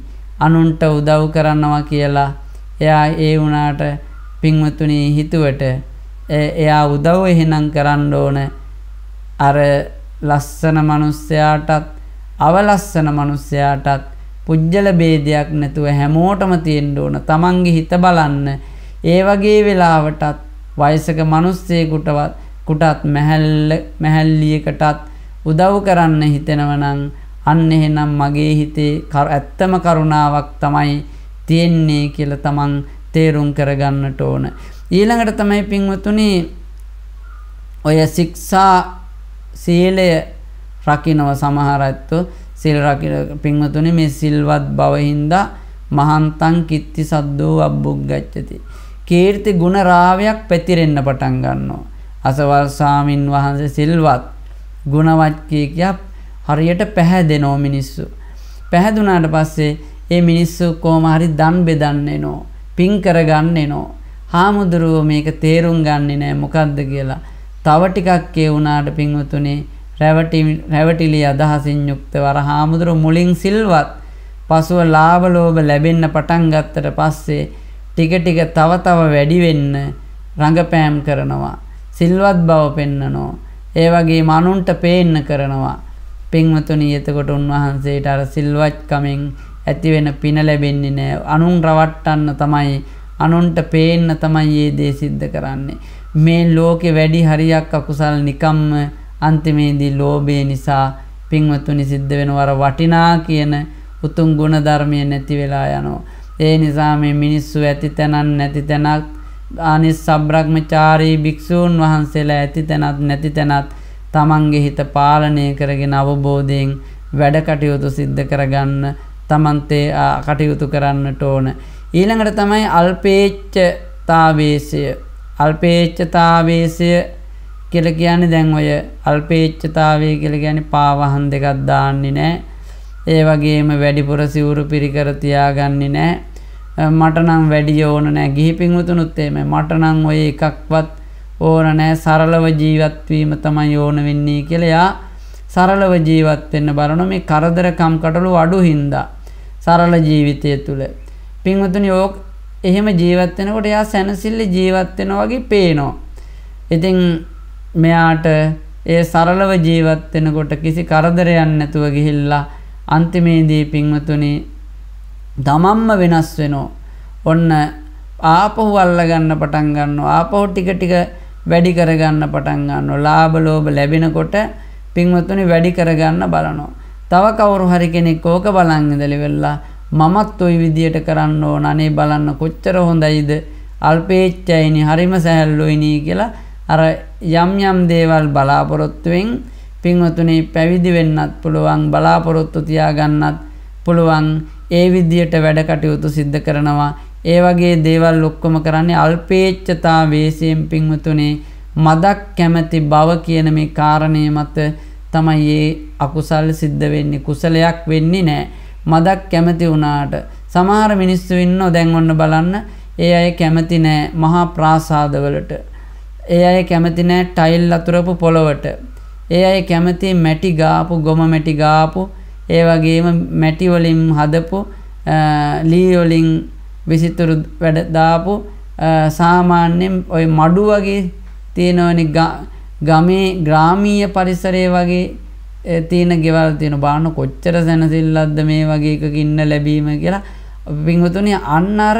අනුන්ට උදව් කරනවා කියලා එයා ඒ වුණාට පින්වතුනි හිතුවට එයා උදව් එහෙනම් කරන්න ඕන අර ලස්සන මිනිස්සයාටත් අවලස්සන මිනිස්සයාටත් පුජ්‍යල ભેදයක් නැතුව හැමෝටම තියෙන්න ඕන. Tamange හිත බලන්න ඒ වගේ වෙලාවටත් වයසක මිනිස්සෙකුටවත් කුටත් මැහැල්ල මැහැල්ලියකටත් උදව් කරන්න හිතෙනවනම් අන්න එහෙනම් මගේ හිතේ ඇත්තම කරුණාවක් තමයි තියෙන්නේ කියලා තමන් තේරුම් කරගන්නට ඕන. ඊළඟට තමයි පින්වතුනි ඔය ශික්ෂා සීලය රකින්නව සමහර අයත්තු සිල් රකින්න පින්වතුනි මේ සිල්වත් බව හින්දා මහන්තං කිත්ති සද්දෝ අබ්බුග්ගච්ඡති කීර්ති ගුණ රාවයක් පැතිරෙන්න පටන් ගන්නවා. අසවල් සාමින් වහන්සේ සිල්වත් ගුණවත් කියා හරියට පැහැදෙනෝ මිනිස්සු. පැහැදුනාට පස්සේ ඒ මිනිස්සු කොහොම හරි දන් බෙදන්නේ නෝ පින් කරගන්නේ නෝ හාමුදුරුව මේක තේරුම් ගන්නේ නෑ මොකද්ද කියලා තව ටිකක් කියුණාට පින්වතුනේ රැවටි රැවටිලි අදහසින් යුක්තවර හාමුදුරුව මුලින් සිල්වත් පසුව ලාභ ලෝභ ලැබෙන්න පටන් ගත්තට පස්සේ ටික ටික තව තව වැඩි වෙන්න රඟපෑම් කරනවා. සිල්වත් බව පෙන්නනෝ. ඒ වගේ මනුන්ට පේන්න කරනවා. පින්වතුනි එතකොට උන්වහන්සේට අර සිල්වත්කමෙන් ඇති වෙන පින ලැබෙන්නේ නෑ. අනුන් රවට්ටන්න තමයි අනුන්ට පේන්න තමයි මේ දේ සිද්ධ කරන්නේ. මේ ලෝකෙ වැඩි හරියක් අකුසල් නිකම්ම අන්තිමේදී ලෝභය නිසා පින්වතුනි සිද්ධ වෙනවර වටිනා කියන උතුම් ගුණ ධර්මය නැති වෙලා යනවා. ඒ නිසා මේ මිනිස්සු ඇති තැනන් නැති තැනක් අනිස් සබ්‍රක්මචාරී භික්‍ෂූන් වහන්සේලා ඇති තැනත් නැති තැනත් තමන්ගේ හිත පාලනය කරගෙන අවබෝධයෙන් වැඩකටයුතු සිද්ධ කරගන්න තමන්තේ කටයුතු කරන්නට ඕන. ඊළඟට තමයි අල්පේච්චතාවේශය අල්පේච්චතාවේශය කෙල කියන්නේ දැන් ඔය අල්පේච්චතාවය කෙල ගැනි පාවහන් දෙකක් දාන්නේ නෑ ඒ වගේම වැඩිපුර සිවුරු පිරිකර තියාගන්නේ නෑ මටනම් වැඩි ඕන නෑ ගිහි පිංවතුනුත්තේම මටනං ඔය එකක්වත් ඕන නෑ සරලව ජීවත්වීම තමයි ඕන වෙන්නේ කියලයා සරලව ජීවත්වෙන්න බලන මේ කරදරකම් කටළු අඩු හින්දා සරල ජීවිතය තුළ පිංවතුනි යෝක් එහෙම ජීවත්වෙනකොට යා සැනසිල්ල ජීවත්වෙන වගේ පේනෝ ඉතිං මෙයාට ඒ සරලව ජීවත්වෙනකොට කිසි කරදරයන් නැතුව ගිහිල්ලා අන්තිමේදී පින්වතුනි තමන්ම වෙනස් වෙනෝ. ඔන්න ආපහු අල්ලගන්න පටන් ගන්නවා. ආපහු ටික ටික වැඩි කරගන්න පටන් ගන්නවා. ලාභ ලෝභ ලැබෙනකොට පින්වතුනි වැඩි කරගන්න බලනවා. තව කවුරු හරි කෙනෙක් ඕක බලන් ඉඳලි වෙලා මමත් ওই විදියට කරන්න ඕන අනේ බලන්න කොච්චර හොඳයිද අල්පේච්චයිනි හරිම සැහැල්ලුයිනි කියලා අර යම් යම් දේවල් බලාපොරොත්තුවෙන් පින්වතුනේ පැවිදි වෙන්නත් පුළුවන් බලාපොරොත්තු තියාගන්නත් පුළුවන් ඒ විදියට වැඩ කටයුතු සිද්ධ කරනවා ඒ වගේ දේවල් ඔක්කොම කරන්නේ අල්පේච්ඡතා වේසයෙන් පින්වතුනේ මදක් කැමැති බව කියන මේ කාරණේ මත තමයි ඒ අකුසල් සිද්ධ වෙන්නේ කුසලයක් වෙන්නේ නැහැ මදක් කැමැති වුණාට සමහර මිනිස්සු ඉන්නෝ දැන් ඔන්න බලන්න ඒ අය කැමති නෑ මහා ප්‍රාසාදවලට ඒ අය කැමති නෑ ටයිල් අතුරපු පොළොවට ඒ අය කැමති මැටි ගාපු ගොම මැටි ගාපු ඒ වගේම මැටිවලින් හදපු ලීවලින් විසිතුරු වැඩ දාපු සාමාන්‍යයෙන් ඔය මඩු වගේ තියෙනවනි ගමේ ග්‍රාමීය පරිසරය වගේ තියෙන ගෙවල් තියෙන බාන කොච්චර සැනසිල්ලද්ද මේ වගේ එකක ඉන්න ලැබීම කියලා පිංහතුනි අන්න අර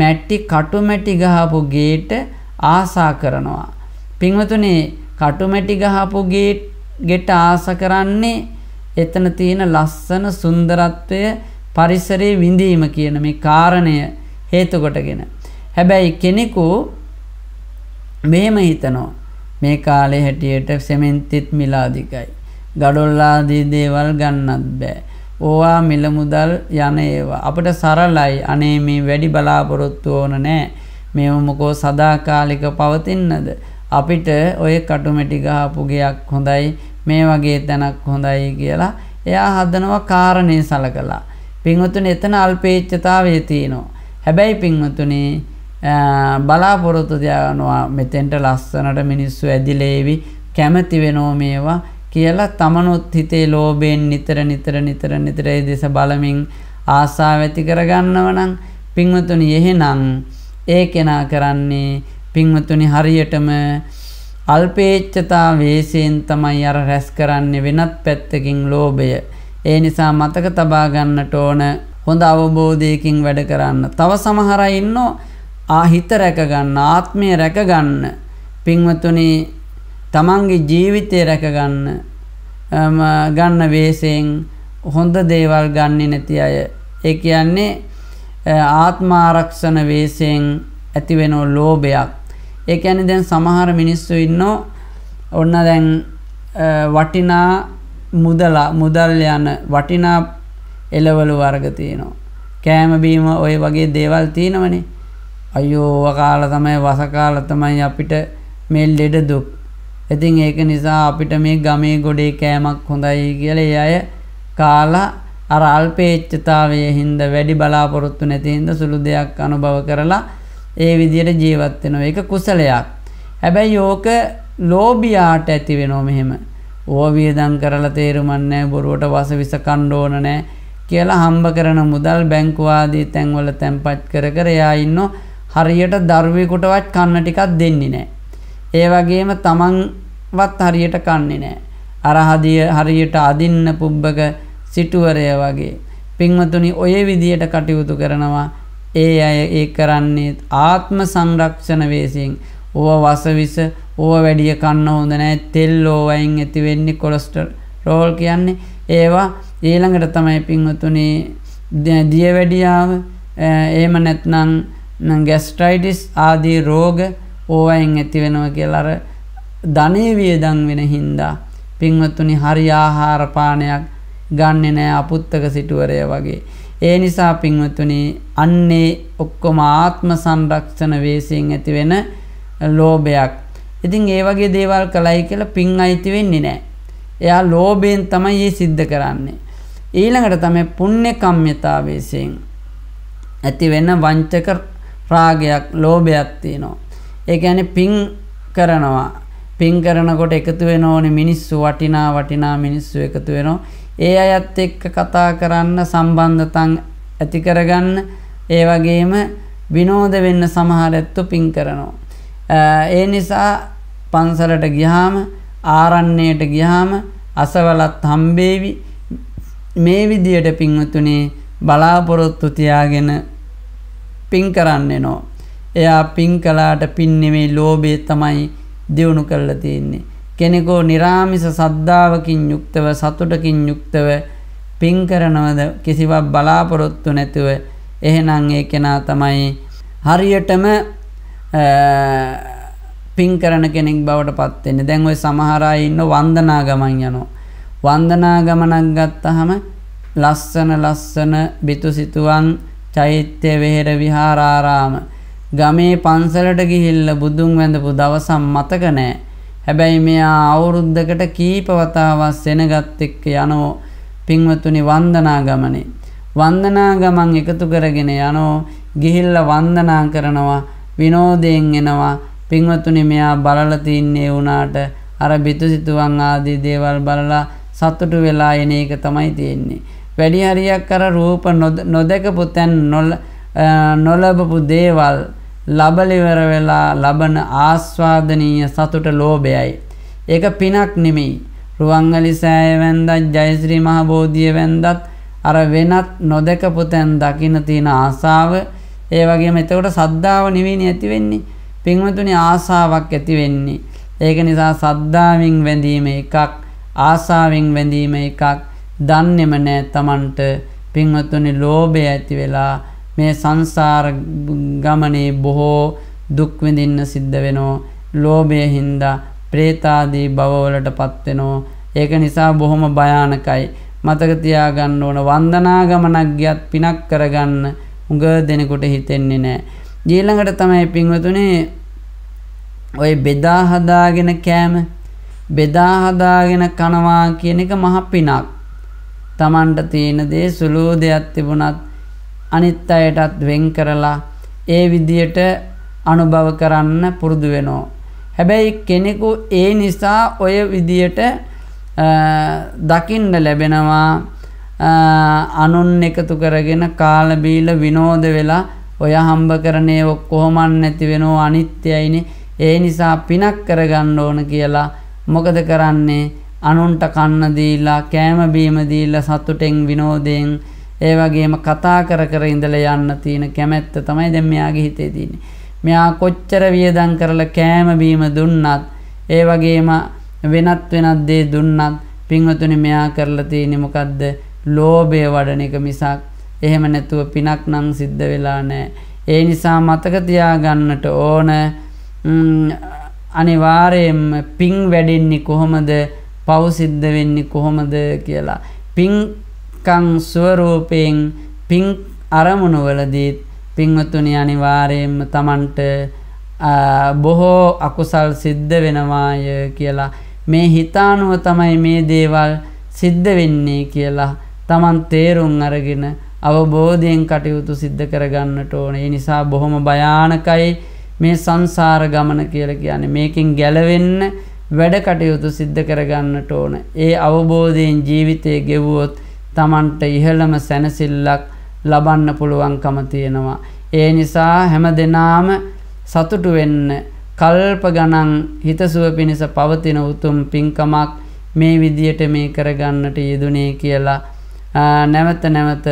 මැට්ටි කටු මැටි ගහපු ගේට ආසා කරනවා. පිංහතුනේ කටුමැටි ගහපු ගෙට ආස කරන්නේ එතන තියෙන ලස්සන සුන්දරත්වය පරිසරයේ විඳීම කියන මේ කාරණය හේතු කොටගෙන. හැබැයි කෙනෙකු මෙහෙම හිතනවා මේ කාලේ හැටියට සෙමෙන්තිත් මිලාදිකයි. ගඩොල්ලාදී දේවල් ගන්නත් බෑ. ඕවා මිලමුදල් යන ඒවා. අපට සරලයි අනේ මේ වැඩි බලාපොරොත්තු ඕන නෑ. මෙම මොකෝ සදාකාලික පවතින්නද. අපිට ඔය කටුමැටි ගහපු ගයක් හොඳයි මේ වගේ තැනක් හොඳයි කියලා එයා හදනවා කාරණේ සලකලා. පින්වතුනි එතන අල්පේච්ඡතාවය තියෙනවා. හැබැයි පින්වතුනි බලාපොරොත්තු දයනවා මෙතෙන්ට ලස්සනට මිනිස්සු ඇදිලේවි කැමති වෙනෝ මේවා කියලා තමනුත් හිතේ ලෝභයෙන් නිතර නිතර නිතර නිතර ඒ දෙස බලමින් ආසාව ඇති කරගන්නව නම් පින්වතුනි එහෙනම් ඒ කෙනා කරන්නේ පින්වත්තුනි හරියටම අල්පේච්ඡතා වේසයෙන් තමයි අර රැස් කරන්නේ වෙනත් පැත්තකින් ලෝභය. ඒ නිසා මතක තබා ගන්නට ඕන හොඳ අවබෝධයකින් වැඩ කරන්න. තව සමහර අය ඉන්නෝ ආහිත රැක ගන්න, ආත්මය රැක ගන්න. පින්වත්තුනි තමන්ගේ ජීවිතය රැක ගන්න. ගන්න වේසයෙන් හොඳ දේවල් ගන්නේ නැති අය. ඒ කියන්නේ ආත්මාරක්ෂණ වේසයෙන් ඇතිවෙන ලෝභයක්. ඒ කියන්නේ දැන් සමහර මිනිස්සු ඉන්නෝ ඔන්න දැන් වටිනා මුදලා මුදල් යන වටිනා එළවලු වර්ග තියෙනවා. කෑම බීම ওই වගේ දේවල් තියෙනවනේ. අයියෝ වකාලා තමයි වසකාලා තමයි අපිට මේ ලෙඩ දුක්. ඉතින් ඒක නිසා අපිට මේ ගමේ ගොඩේ කෑමක් හොඳයි කියලා ඒ අය කාලා අර අල්පේච්ඡතාවයේ හින්දා වැඩි බලාපොරොත්තු නැති හින්දා සුළු දෙයක් අනුභව කරලා ඒ විදියට ජීවත් වෙනවා. ඒක කුසලයක්. හැබැයි ඕක ලෝභියාට ඇති වෙනව මෙහෙම. ඕව වියදම් කරලා තේරුමක් නැහැ, බොරුවට වස විස කන්න ඕන නැහැ කියලා හම්බ කරන මුදල් බැංකු ආදී තැන්වල තැන්පත් කර කර එයා ඉන්නෝ හරියට දරුවෙකුටවත් කන්න ටිකක් දෙන්නේ නැහැ. ඒ වගේම තමන්වත් හරියට කන්නේ නැහැ. අර හරියට අදින්න පුබ්බක සිටුවරය වගේ. පින්වතුනි ඔය විදියට කටයුතු කරනවා ඒ අය ඒ කරන්නේ ආත්ම සංරක්ෂණ වේසියෙන් ඕව වසවිස ඕව වැඩිය කන්න හොඳ නෑ තෙල් ඕවයින් ඇති වෙන්නේ කොලස්ටර් රෝල් කියන්නේ ඒවා ඊළඟට තමයි පින්වතුනේ දිය වැඩියාව එහෙම නැත්නම් ගැස්ට්‍රයිටිස් ආදී රෝග ඕවයින් ඇති වෙනවා කියලා අර ධනේ වියදම් වෙන හින්දා පින්වතුනි හරි ආහාර පානයක් ගන්නෙ නෑ අපුත්තක සිටුවරය වගේ ඒ නිසා පින්වතුනි අන්නේ ඔක්කොම ආත්ම සංරක්ෂණ වේසියෙන් ඇතිවෙන ලෝභයක්. ඉතින් ඒ වගේ දේවල් කළයි කියලා පින් අයිති වෙන්නේ නැහැ. එයා ලෝභයෙන් තමයි මේ සිද්ධ කරන්නේ. ඊළඟට තමයි පුණ්‍ය කම්මිතාවේසයෙන් ඇති වෙන වංචක රාගයක් ලෝභයක් තියෙනවා. ඒ කියන්නේ පින් කරනවා. පින් කරනකොට එකතු වෙන ඕනේ මිනිස්සු වටිනා වටිනා මිනිස්සු එකතු වෙනවා. ඒ අයත් එක්ක කතා කරන්න සම්බන්ධතන් ඇති කරගන්න ඒ වගේම විනෝද වෙන්න සමහරැත්තු පින් කරනවා. ඒ නිසා පන්සලට ගියාම ආරන්නේයට ගියාම අසවලත් හම්බේවි මේ විදියට පින්වතුනේ බලාපොරොත්තු තියාගෙන පින් කරන්නේ නෝ. එයා පින් කලාට පින් නෙමෙයි ලෝභය තමයි දියුණු කරලා තියෙන්නේ. කෙනෙකෝ නිරාමිස සද්ධාවකින් යුක්තව සතුටකින් යුක්තව පින් කරනවද කිසිවක් බලාපොරොත්තු නැතුව එහෙනම් ඒ කෙනා තමයි හරියටම පින් කරන කෙනෙක් බවට පත් වෙන්නේ. දැන් ওই සමහර අය ඉන්න වන්දනා ගමන් යනවා. වන්දනා ගමනක් ගත්තාම ලස්සන ලස්සන බිතුසිතුවම් චෛත්‍ය වෙහෙර විහාරාරාම ගමේ පන්සලට ගිහිල්ලා බුදුන් වැඳපු දවසක් මතක නැහැ. හැබැයි මෙයා අවුරුද්දකට කීප වතාවක් සෙනගත් එක්ක යනෝ පින්වතුනි වන්දනා ගමනේ. වන්දනා ගමන් එකතු කරගෙන යනෝ ගිහිල්ලා වන්දනා කරනවා විනෝදයෙන් එනවා පින්වතුනි මෙයා බලලා තින්නේ වුණාට අර බිතුසිතුවම් ආදී දේවල් බලලා සතුටු වෙලා එන එක තමයි තියෙන්නේ. වැඩි හරියක් අර රූප නොදකපු තැන් නොලබපු දේවල් ලබලිවර වෙලා ලබන ආස්වාදනීය සතුට ලෝභයයි. ඒක පිනක් නෙමෙයි. රුවන්වැලි සෑය වැන්දත් ජයශ්‍රී මහ බෝධිය වැන්දත් අර වෙනත් නොදකපු තැන් දකින්න තියෙන ආසාව ඒ වගේම එතකොට සද්ධාව නිවිනේ ඇති වෙන්නේ. පින්වතුනි ආසාවක් ඇති වෙන්නේ. ඒක නිසා සද්ධාවෙන් වැඳීම එකක් ආසාවෙන් වැඳීම එකක් දන්නේම නැහැ Tamanට පින්වතුනි ලෝභය ඇති වෙලා මේ සංසාර ගමනේ බොහෝ දුක් විඳින්න සිද්ධ වෙනවා. ලෝභය හින්දා ප්‍රේතාදී භවවලට පත් වෙනවා. ඒක නිසා බොහොම භයානකයි. මතක තියාගන්න ඕන වන්දනා ගමනක් ගියත් පිනක් කරගන්න උඟ දෙනකොට හිතෙන්නේ නැහැ. ඊළඟට තමයි පින්වතුනේ ඔය බෙදා හදාගෙන කෑම බෙදා හදාගෙන කනවා කියන එක මහ පිනක්. Tamanට තියෙන දේ සුළු දෙයක් තිබුණත් අනිත් අයටත් වෙන් කරලා ඒ විදියට අනුභව කරන්න පුරුදු වෙනවා. හැබැයි කෙනෙකු ඒ නිසා ඔය විදියට දකින්න ලැබෙනවා අනුන් එකතු කරගෙන කාලබීල විනෝද වෙලා ඔය හම්බ කරනේ කොහොමන් නැති වෙනෝ අනිත්‍යයිනේ ඒ නිසා පිනක් කරගන්න ඕන කියලා මොකද කරන්නේ අනුන්ට කන්න දීලා කෑම බීම දීලා සතුටෙන් විනෝදයෙන් ඒ වගේම කතා කර කර ඉඳලා යන්න තියෙන කැමැත්ත තමයි දැන් මෙයාගේ හිතේ තියෙන්නේ. මෙයා කොච්චර වියදම් කරලා කෑම බීම දුන්නත් ඒ වගේම වෙනත් වෙනත් දේ දුන්නත් පින්වතුනි මෙයා කරලා තියෙන්නේ මොකද්ද? ලෝභය වඩන එක මිසක් එහෙම නැතුව පිනක් නම් සිද්ධ වෙලා නැහැ. ඒ නිසා මතක තියාගන්නට ඕන අනිවාර්යයෙන්ම පිං වැඩෙන්නේ කොහොමද පව් සිද්ධ වෙන්නේ කොහොමද කියලා. පිං කං ස්වරූපයෙන් පිං අරමුණුවලදීත් පින්වතුනි අනිවාර්යයෙන්ම Tamanට බොහෝ අකුසල් සිද්ධ වෙනවාය කියලා මේ හිතානුව තමයි මේ දේවල් සිද්ධ වෙන්නේ කියලා Taman තේරුම් අරගෙන අවබෝධයෙන් කටයුතු සිද්ධ කරගන්නට ඕනේ. ඒ නිසා බොහොම භයානකයි මේ සංසාර ගමන කියලා කියන්නේ. මේකෙන් ගැලවෙන්න වැඩ කටයුතු සිද්ධ කරගන්නට ඕන. ඒ අවබෝධයෙන් ජීවිතය ගෙවුවොත් තමන්ට ඉහළම සැනසිල්ලක් ලබන්න පුළුවන්කම තියෙනවා. ඒ නිසා හැම දෙනාම සතුටු වෙන්න කල්ප ගණන් හිතසුව පිණිස පවතින උතුම් පින්කමක් මේ විදියට මේ කරගන්නට යෙදුනේ කියලා නැවත නැවත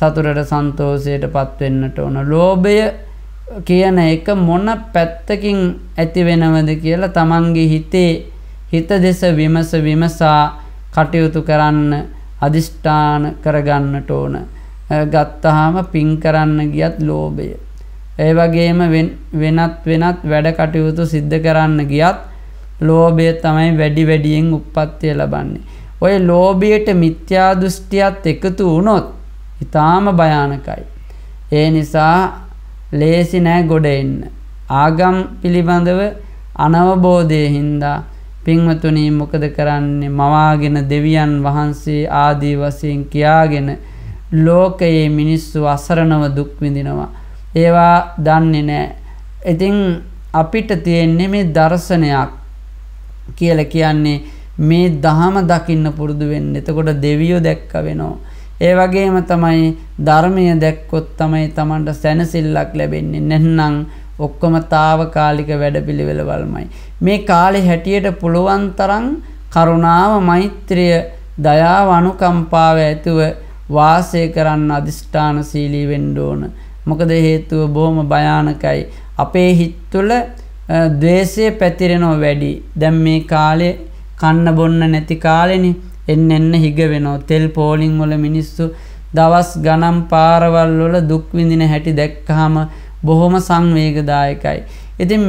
සතුටට සන්තෝෂයට පත්වෙන්නට ඕන. ලෝභය කියන එක මොන පැත්තකින් ඇතිවෙනවද කියලා තමන්ගේ හිතේ හිත දෙස විමස විමසා කටයුතු කරන්න අධිෂ්ඨාන කරගන්නට ඕන ගත්තාම පින් කරන්න ගියත් ලෝභය. ඒ වගේම වෙනත් වෙනත් වැඩ කටයුතු සිද්ධ කරන්න ගියත් ලෝභය තමයි වැඩි වැඩියෙන් උප්පත්තිය ලබන්නේ. ඔය ලෝභයට මිත්‍යා දෘෂ්ටියත් එකතු වුණොත් ඊටාම භයානකයි. ඒ නිසා ලේසි නෑ ගොඩ එන්න. ආගම් පිළිබඳව අනවබෝධය හින්දා පින්වතුනී මොකද කරන්නේ මවාගෙන දෙවියන් වහන්සේ ආදී වශයෙන් කියාගෙන ලෝකයේ මිනිස්සු අසරණව දුක් විඳිනවා. ඒවා දන්නේ නැහැ. ඉතින් අපිට තියෙන්නේ මේ දර්ශනයක් කියලා කියන්නේ මේ දහම දකින්න පුරුදු වෙන්න. එතකොට දෙවියෝ දැක්ක වෙනවා. ඒ වගේම තමයි ධර්මය දැක්කොත් තමයි Tamanට සැනසෙල්ලක් ලැබෙන්නේ. නැත්නම් ඔක්කොම తాවකාලික වැඩපිළිවෙළවලමයි. මේ කාලේ හැටියට පුළුවන් තරම් කරුණාව, මෛත්‍රිය, දයාව, අනුකම්පාව ඇතුව වාසය කරන්න අදිෂ්ඨානශීලී වෙන්න ඕන. මොකද හේතුව බොහොම භයානකයි. අපේ හිත් තුළ ද්වේෂය පැතිරෙනව වැඩි. දැන් මේ කාලේ කන්න බොන්න නැති කාලෙනේ එන්න එන්න හිග වෙනවා. තෙල් පෝලිං වල මිනිස්සු දවස් ගණන් පාරවල් වල දුක් විඳින හැටි දැක්කහම බොහොම සංවේගදායකයි. ඉතින්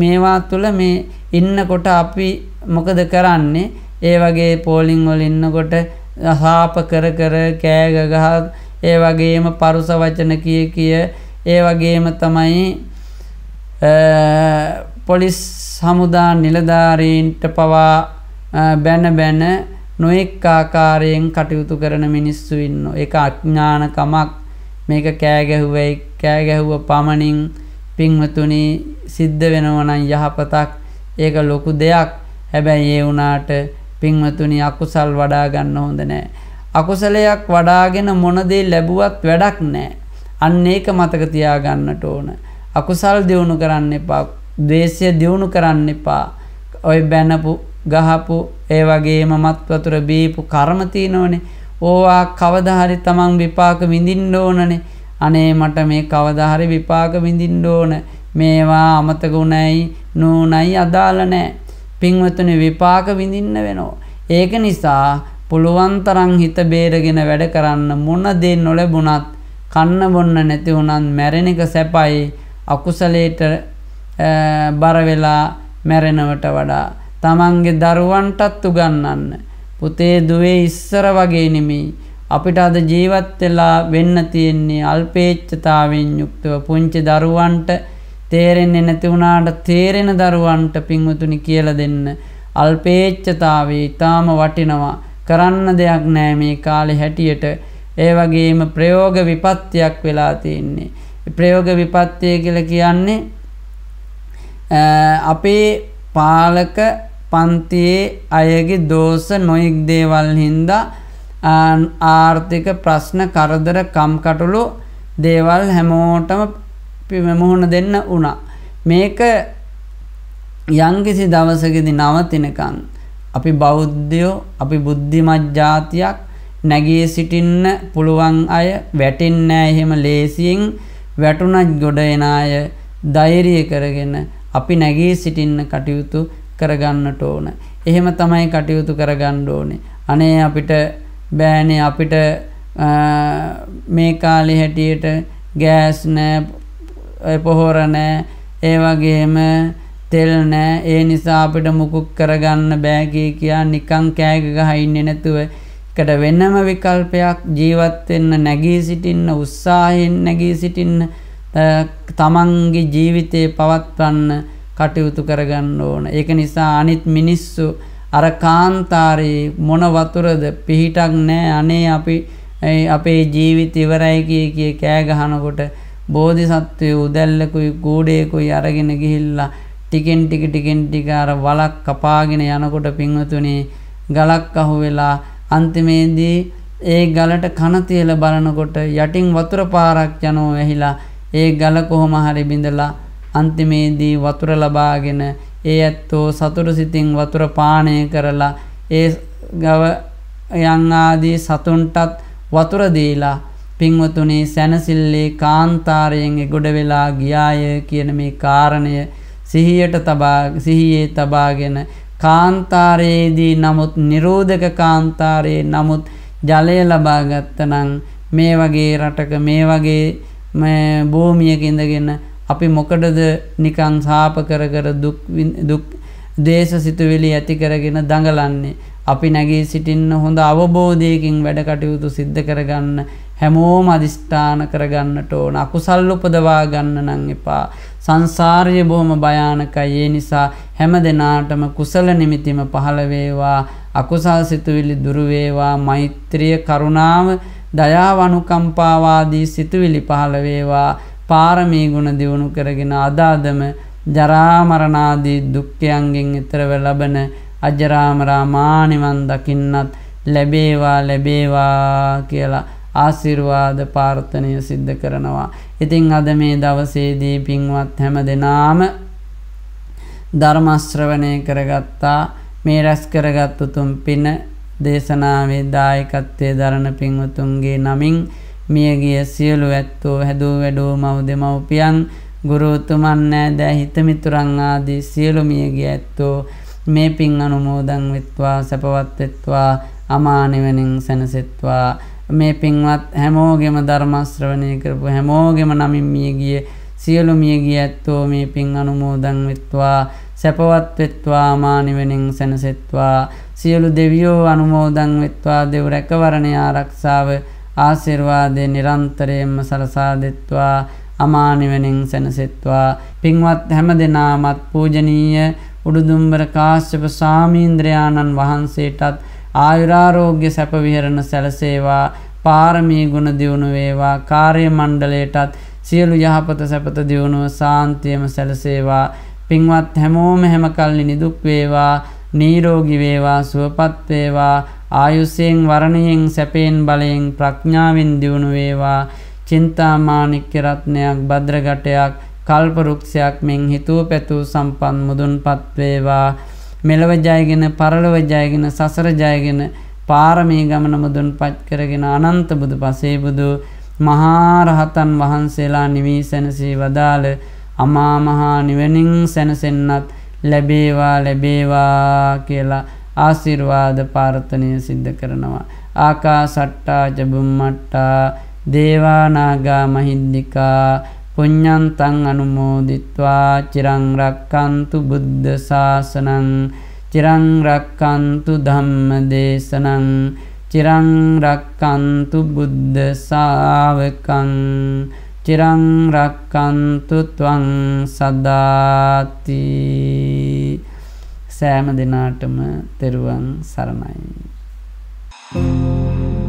මේවා තුළ මේ ඉන්නකොට අපි මොකද කරන්නේ ඒ වගේ පෝලිං වල ඉන්නකොට හාප කර කර කෑගගහ ඒ වගේම පරුස වචන කිය කිය ඒ වගේම තමයි පොලිස් හමුදා නිලධාරීන්ට පවා බැන බැන නොයෙක් ආකාරයෙන් කටයුතු කරන මිනිස්සු ඉන්න. එක අඥානකමක් මේක කෑ ගැහුවයි කෑ ගැහුව පමණින් පින්වතුනි සිද්ධ වෙනවනම් යහපතක් ඒක ලොකු දෙයක් හැබැයි ඒ වුණාට පින්වතුනි අකුසල් වඩා ගන්න හොඳ නෑ. අකුසලයක් වඩාගෙන මොනදේ ලැබුවත් වැඩක් නෑ. අන්න ඒක මතක තියාගන්නට ඕන. අකුසල් දියුණු කරන්න එපා. දේශය දියුණු කරන්න එපා. ඔය බැනපු ගහපු ඒ වගේම මත්වතුර බීපු කර්ම තියෙනවනේ ඕවා කවදාහරි තමන් විපාක විඳින්න ඕනනේ අනේ මට මේ කවදාහරි විපාක විඳින්න ඕන මේවා අමතකුණයි නූනයි අදාළ නැහැ පින්වතුනි විපාක විඳින්න වෙනවා ඒක නිසා පුළුවන් තරම් හිත බේරගෙන වැඩ කරන්න මොන දේ නොලැබුණත් කන්න බොන්න නැති වුණත් මැරෙන එක සැපයි අකුසලයට බර වෙලා මැරෙනවට වඩා තමන්ගේ දරුවන්ටත් උගන්වන්න පුතේ දුවේ ඉස්සර වගේ නෙමෙයි අපිට අද ජීවත් වෙලා වෙන්න තියෙන්නේ අල්පේච්ඡතාවෙන් යුක්තව පුංචි දරුවන්ට තේරෙන්නේ නැති වුණාට තේරෙන දරුවන්ට පින්වතුනි කියලා දෙන්න අල්පේච්ඡතාවේ ඊටාම වටිනවා කරන්න දෙයක් නැහැ මේ කාලේ හැටියට ඒ වගේම ප්‍රයෝග විපත්තියක් වෙලා තියෙන්නේ ප්‍රයෝග විපත්තිය කියලා කියන්නේ අපේ පාලක පන්තියේ අයගේ දෝෂ නොයෙක් දේවල් හින්දා ආර්ථික ප්‍රශ්න කරදර කම්කටොළු දේවල් හැමෝටම මුහුණ දෙන්න වුණා. මේක යංකිසි දවසකදී නවතිනකන් අපි බෞද්ධයෝ අපි බුද්ධිමත් ජාතියක් නැගී සිටින්න පුළුවන් අය වැටෙන්නේ නැහැ එහෙම ලේසියෙන් වැටුණත් ගොඩ එන අය ධෛර්යය කරගෙන අපි නැගී සිටින්න කටයුතු කරගන්නට ඕන. එහෙම තමයි කටයුතු කරගන්න ඕනේ. අනේ අපිට බෑනේ අපිට මේ කාලේ හැටියට ගෑස් නෑ පොහොර නෑ ඒ වගේම තෙල් නෑ ඒ නිසා අපිට මුකුත් කරගන්න බෑ කියා නිකන් කෑග ගහ ඉන්නේ නැතුව එකට වෙනම විකල්පයක් ජීවත් වෙන්න නැගී සිටින්න උත්සාහයෙන් නැගී සිටින්න තමන්ගේ ජීවිතේ පවත්වන්න කටයුතු කරගන්න ඕන. ඒක නිසා අනිත් මිනිස්සු අර කාන්තාරයේ මොන වතුරද පිහිටක් නෑ අනේ අපි අපේ ජීවිත ඉවරයි කිය කිය කෑ ගහනකොට බෝධිසත්වයේ උදැල්ලකුයි ගෝඩේකුයි අරගෙන ගිහිල්ලා ටිකෙන් ටික ටිකෙන් ටික අර වලක් කපාගෙන යනකොට පින්වතුනේ ගලක් අහුවෙලා අන්තිමේදී ඒ ගලට කන තියලා බලනකොට යටින් වතුර පාරක් යනෝ ඇහිලා ඒ ගල කොහොම හරි බිඳලා අන්තිමේදී වතුර ලබාගෙන ඒ ඇත්තෝ සතුරු සිතින් වතුර පානය කරලා ඒ ගව යංආදී සතුන්ටත් වතුරදීලා පින්වතුනේ සැනසිල්ලේ කාන්තාරයෙන් ගොඩ වෙලා ගියාය කියන මේ කාරණය සිහියට තබා සිහියේ තබාගෙන කාන්තාරයේදී නමුත් නිරෝධක කාන්තාරයේ නමුත් ජලය ලබාගත්තනම් මේ වගේ රටක මේ වගේ භූමියක ඉඳගෙන අපි මොකටද නිකන් සාප කර කර දුක් දේශ සිතුවිලි ඇති කරගෙන දඟලන්නේ. අපි නැගී සිටින්න හොඳ අවබෝධයකින් වැඩ කටයුතු සිද්ධ කරගන්න හැමෝම අධිෂ්ඨාන කරගන්නට ඕන අකුසල් උපදවා ගන්න නම් එපා. සංසාරය බොහොම භයානකයි. ඒ නිසා හැම දිනාටම කුසල නිමිතිම පහළ වේවා. අකුසල් සිතුවිලි දුරු වේවා. මෛත්‍රිය, කරුණාව, දයාව, අනුකම්පාව ආදී සිතුවිලි පහළ වේවා. පාරමී ගුණ දියුණු කරගෙන අදාදම ජරාමරණාදී දුක්ඛයන්ගෙන් ඈතරව ලබන අජරාමරා මානිවන් දකින්නත් ලැබේවා ලැබේවා කියලා ආශිර්වාද ප්‍රාර්ථනය සිද්ධ කරනවා. ඉතින් අද මේ දවසේදී පින්වත් හැම දෙනාම ධර්ම ශ්‍රවණය කරගත්තා මේ රැස් කරගත් උතුම් පින දේශනාවේ දායකත්වයේ දරණ පින්වතුන්ගේ නමින් මියගිය සියලු ඇත්තෝ හැදූ වැඩෝ මව දෙමව්පියන් ගුරුතුමන් නෑ දෑ හිතමිතුරං ආදී සියලු මියගිය ඇත්තෝ මේ පින් අනුමෝදන් වෙත්වා සැපවත් වෙත්වා අමා නිවනින් සැනසෙත්වා මේ පින්වත් හැමෝගෙම ධර්ම ශ්‍රවණය කරපු හැමෝගෙම නමින් මියගිය සියලු මියගිය ඇත්තෝ මේ පින් අනුමෝදන් වෙත්වා සැපවත් වෙත්වා අමා නිවනින් සැනසෙත්වා සියලු දෙවියෝ අනුමෝදන් වෙත්වා දෙව් රැකවරණය ආරක්ෂාව ආශිර්වාදය නිරන්තරයෙන්ම සලසා දෙත්වා අමානිවනින් සැනසෙත්වා පින්වත් හැම දෙනාමත් පූජනීය උඩුදුම්බර කාශ්‍යප සාමීන්ද්‍රයාණන් වහන්සේටත් ආයුරාරෝග්‍ය සැපවිහරණ සැලසේවා පාරමී ගුණ දියුණු වේවා කාර්ය මණ්ඩලයටත් සියලු යහපත සැපත දියුණුව සාන්තියම සැලසේවා පින්වත් හැමෝම හැමකල්ලි නිදුක් වේවා නීරෝගි වේවා සුවපත් වේවා ආයුස්සයෙන් වරණයෙන් සැපයෙන් බලයෙන් ප්‍රඥාවෙන් දියුණු වේවා චින්තාමානික්‍ය රත්නයක් භද්‍රගටයක් කල්පරුක්ෂයක් මෙන් හිතුව පැතුූ සම්පන් මුදුන්පත් වේවා මෙලව ජයගෙන පරලොව ජයගෙන සසර ජයගෙන පාරමී ගමන මුදුන්පත් කරගෙන අනන්ත බුදු පසේබුදු මහා රහතන් වහන්සේලා නිවී සැනසී වදාළ අමා මහා නිවනින් සැනසෙන්නත් ලැබේවා ලැබේවා කියලා ආසිර්වාද පාර්ථනය සිද්ධ කරනවා. ආකා සට්ටා ජබුම්මට්ටා දේවානාගා මහින්දිකා පුඤ්ඥන්තන් අනුමෝදිත්වා චිරංරක්කන්තු බුද්ධ ශාසනං චිරංරක්කන්තු ධම්ම දේශනං චිරංරක්කන්තු බුද්ධ සාාවකං චිරංරක්කන්තු තුවං සදාතිී සෑම දෙනාටම තෙරුවන් සරණයි. Thank you.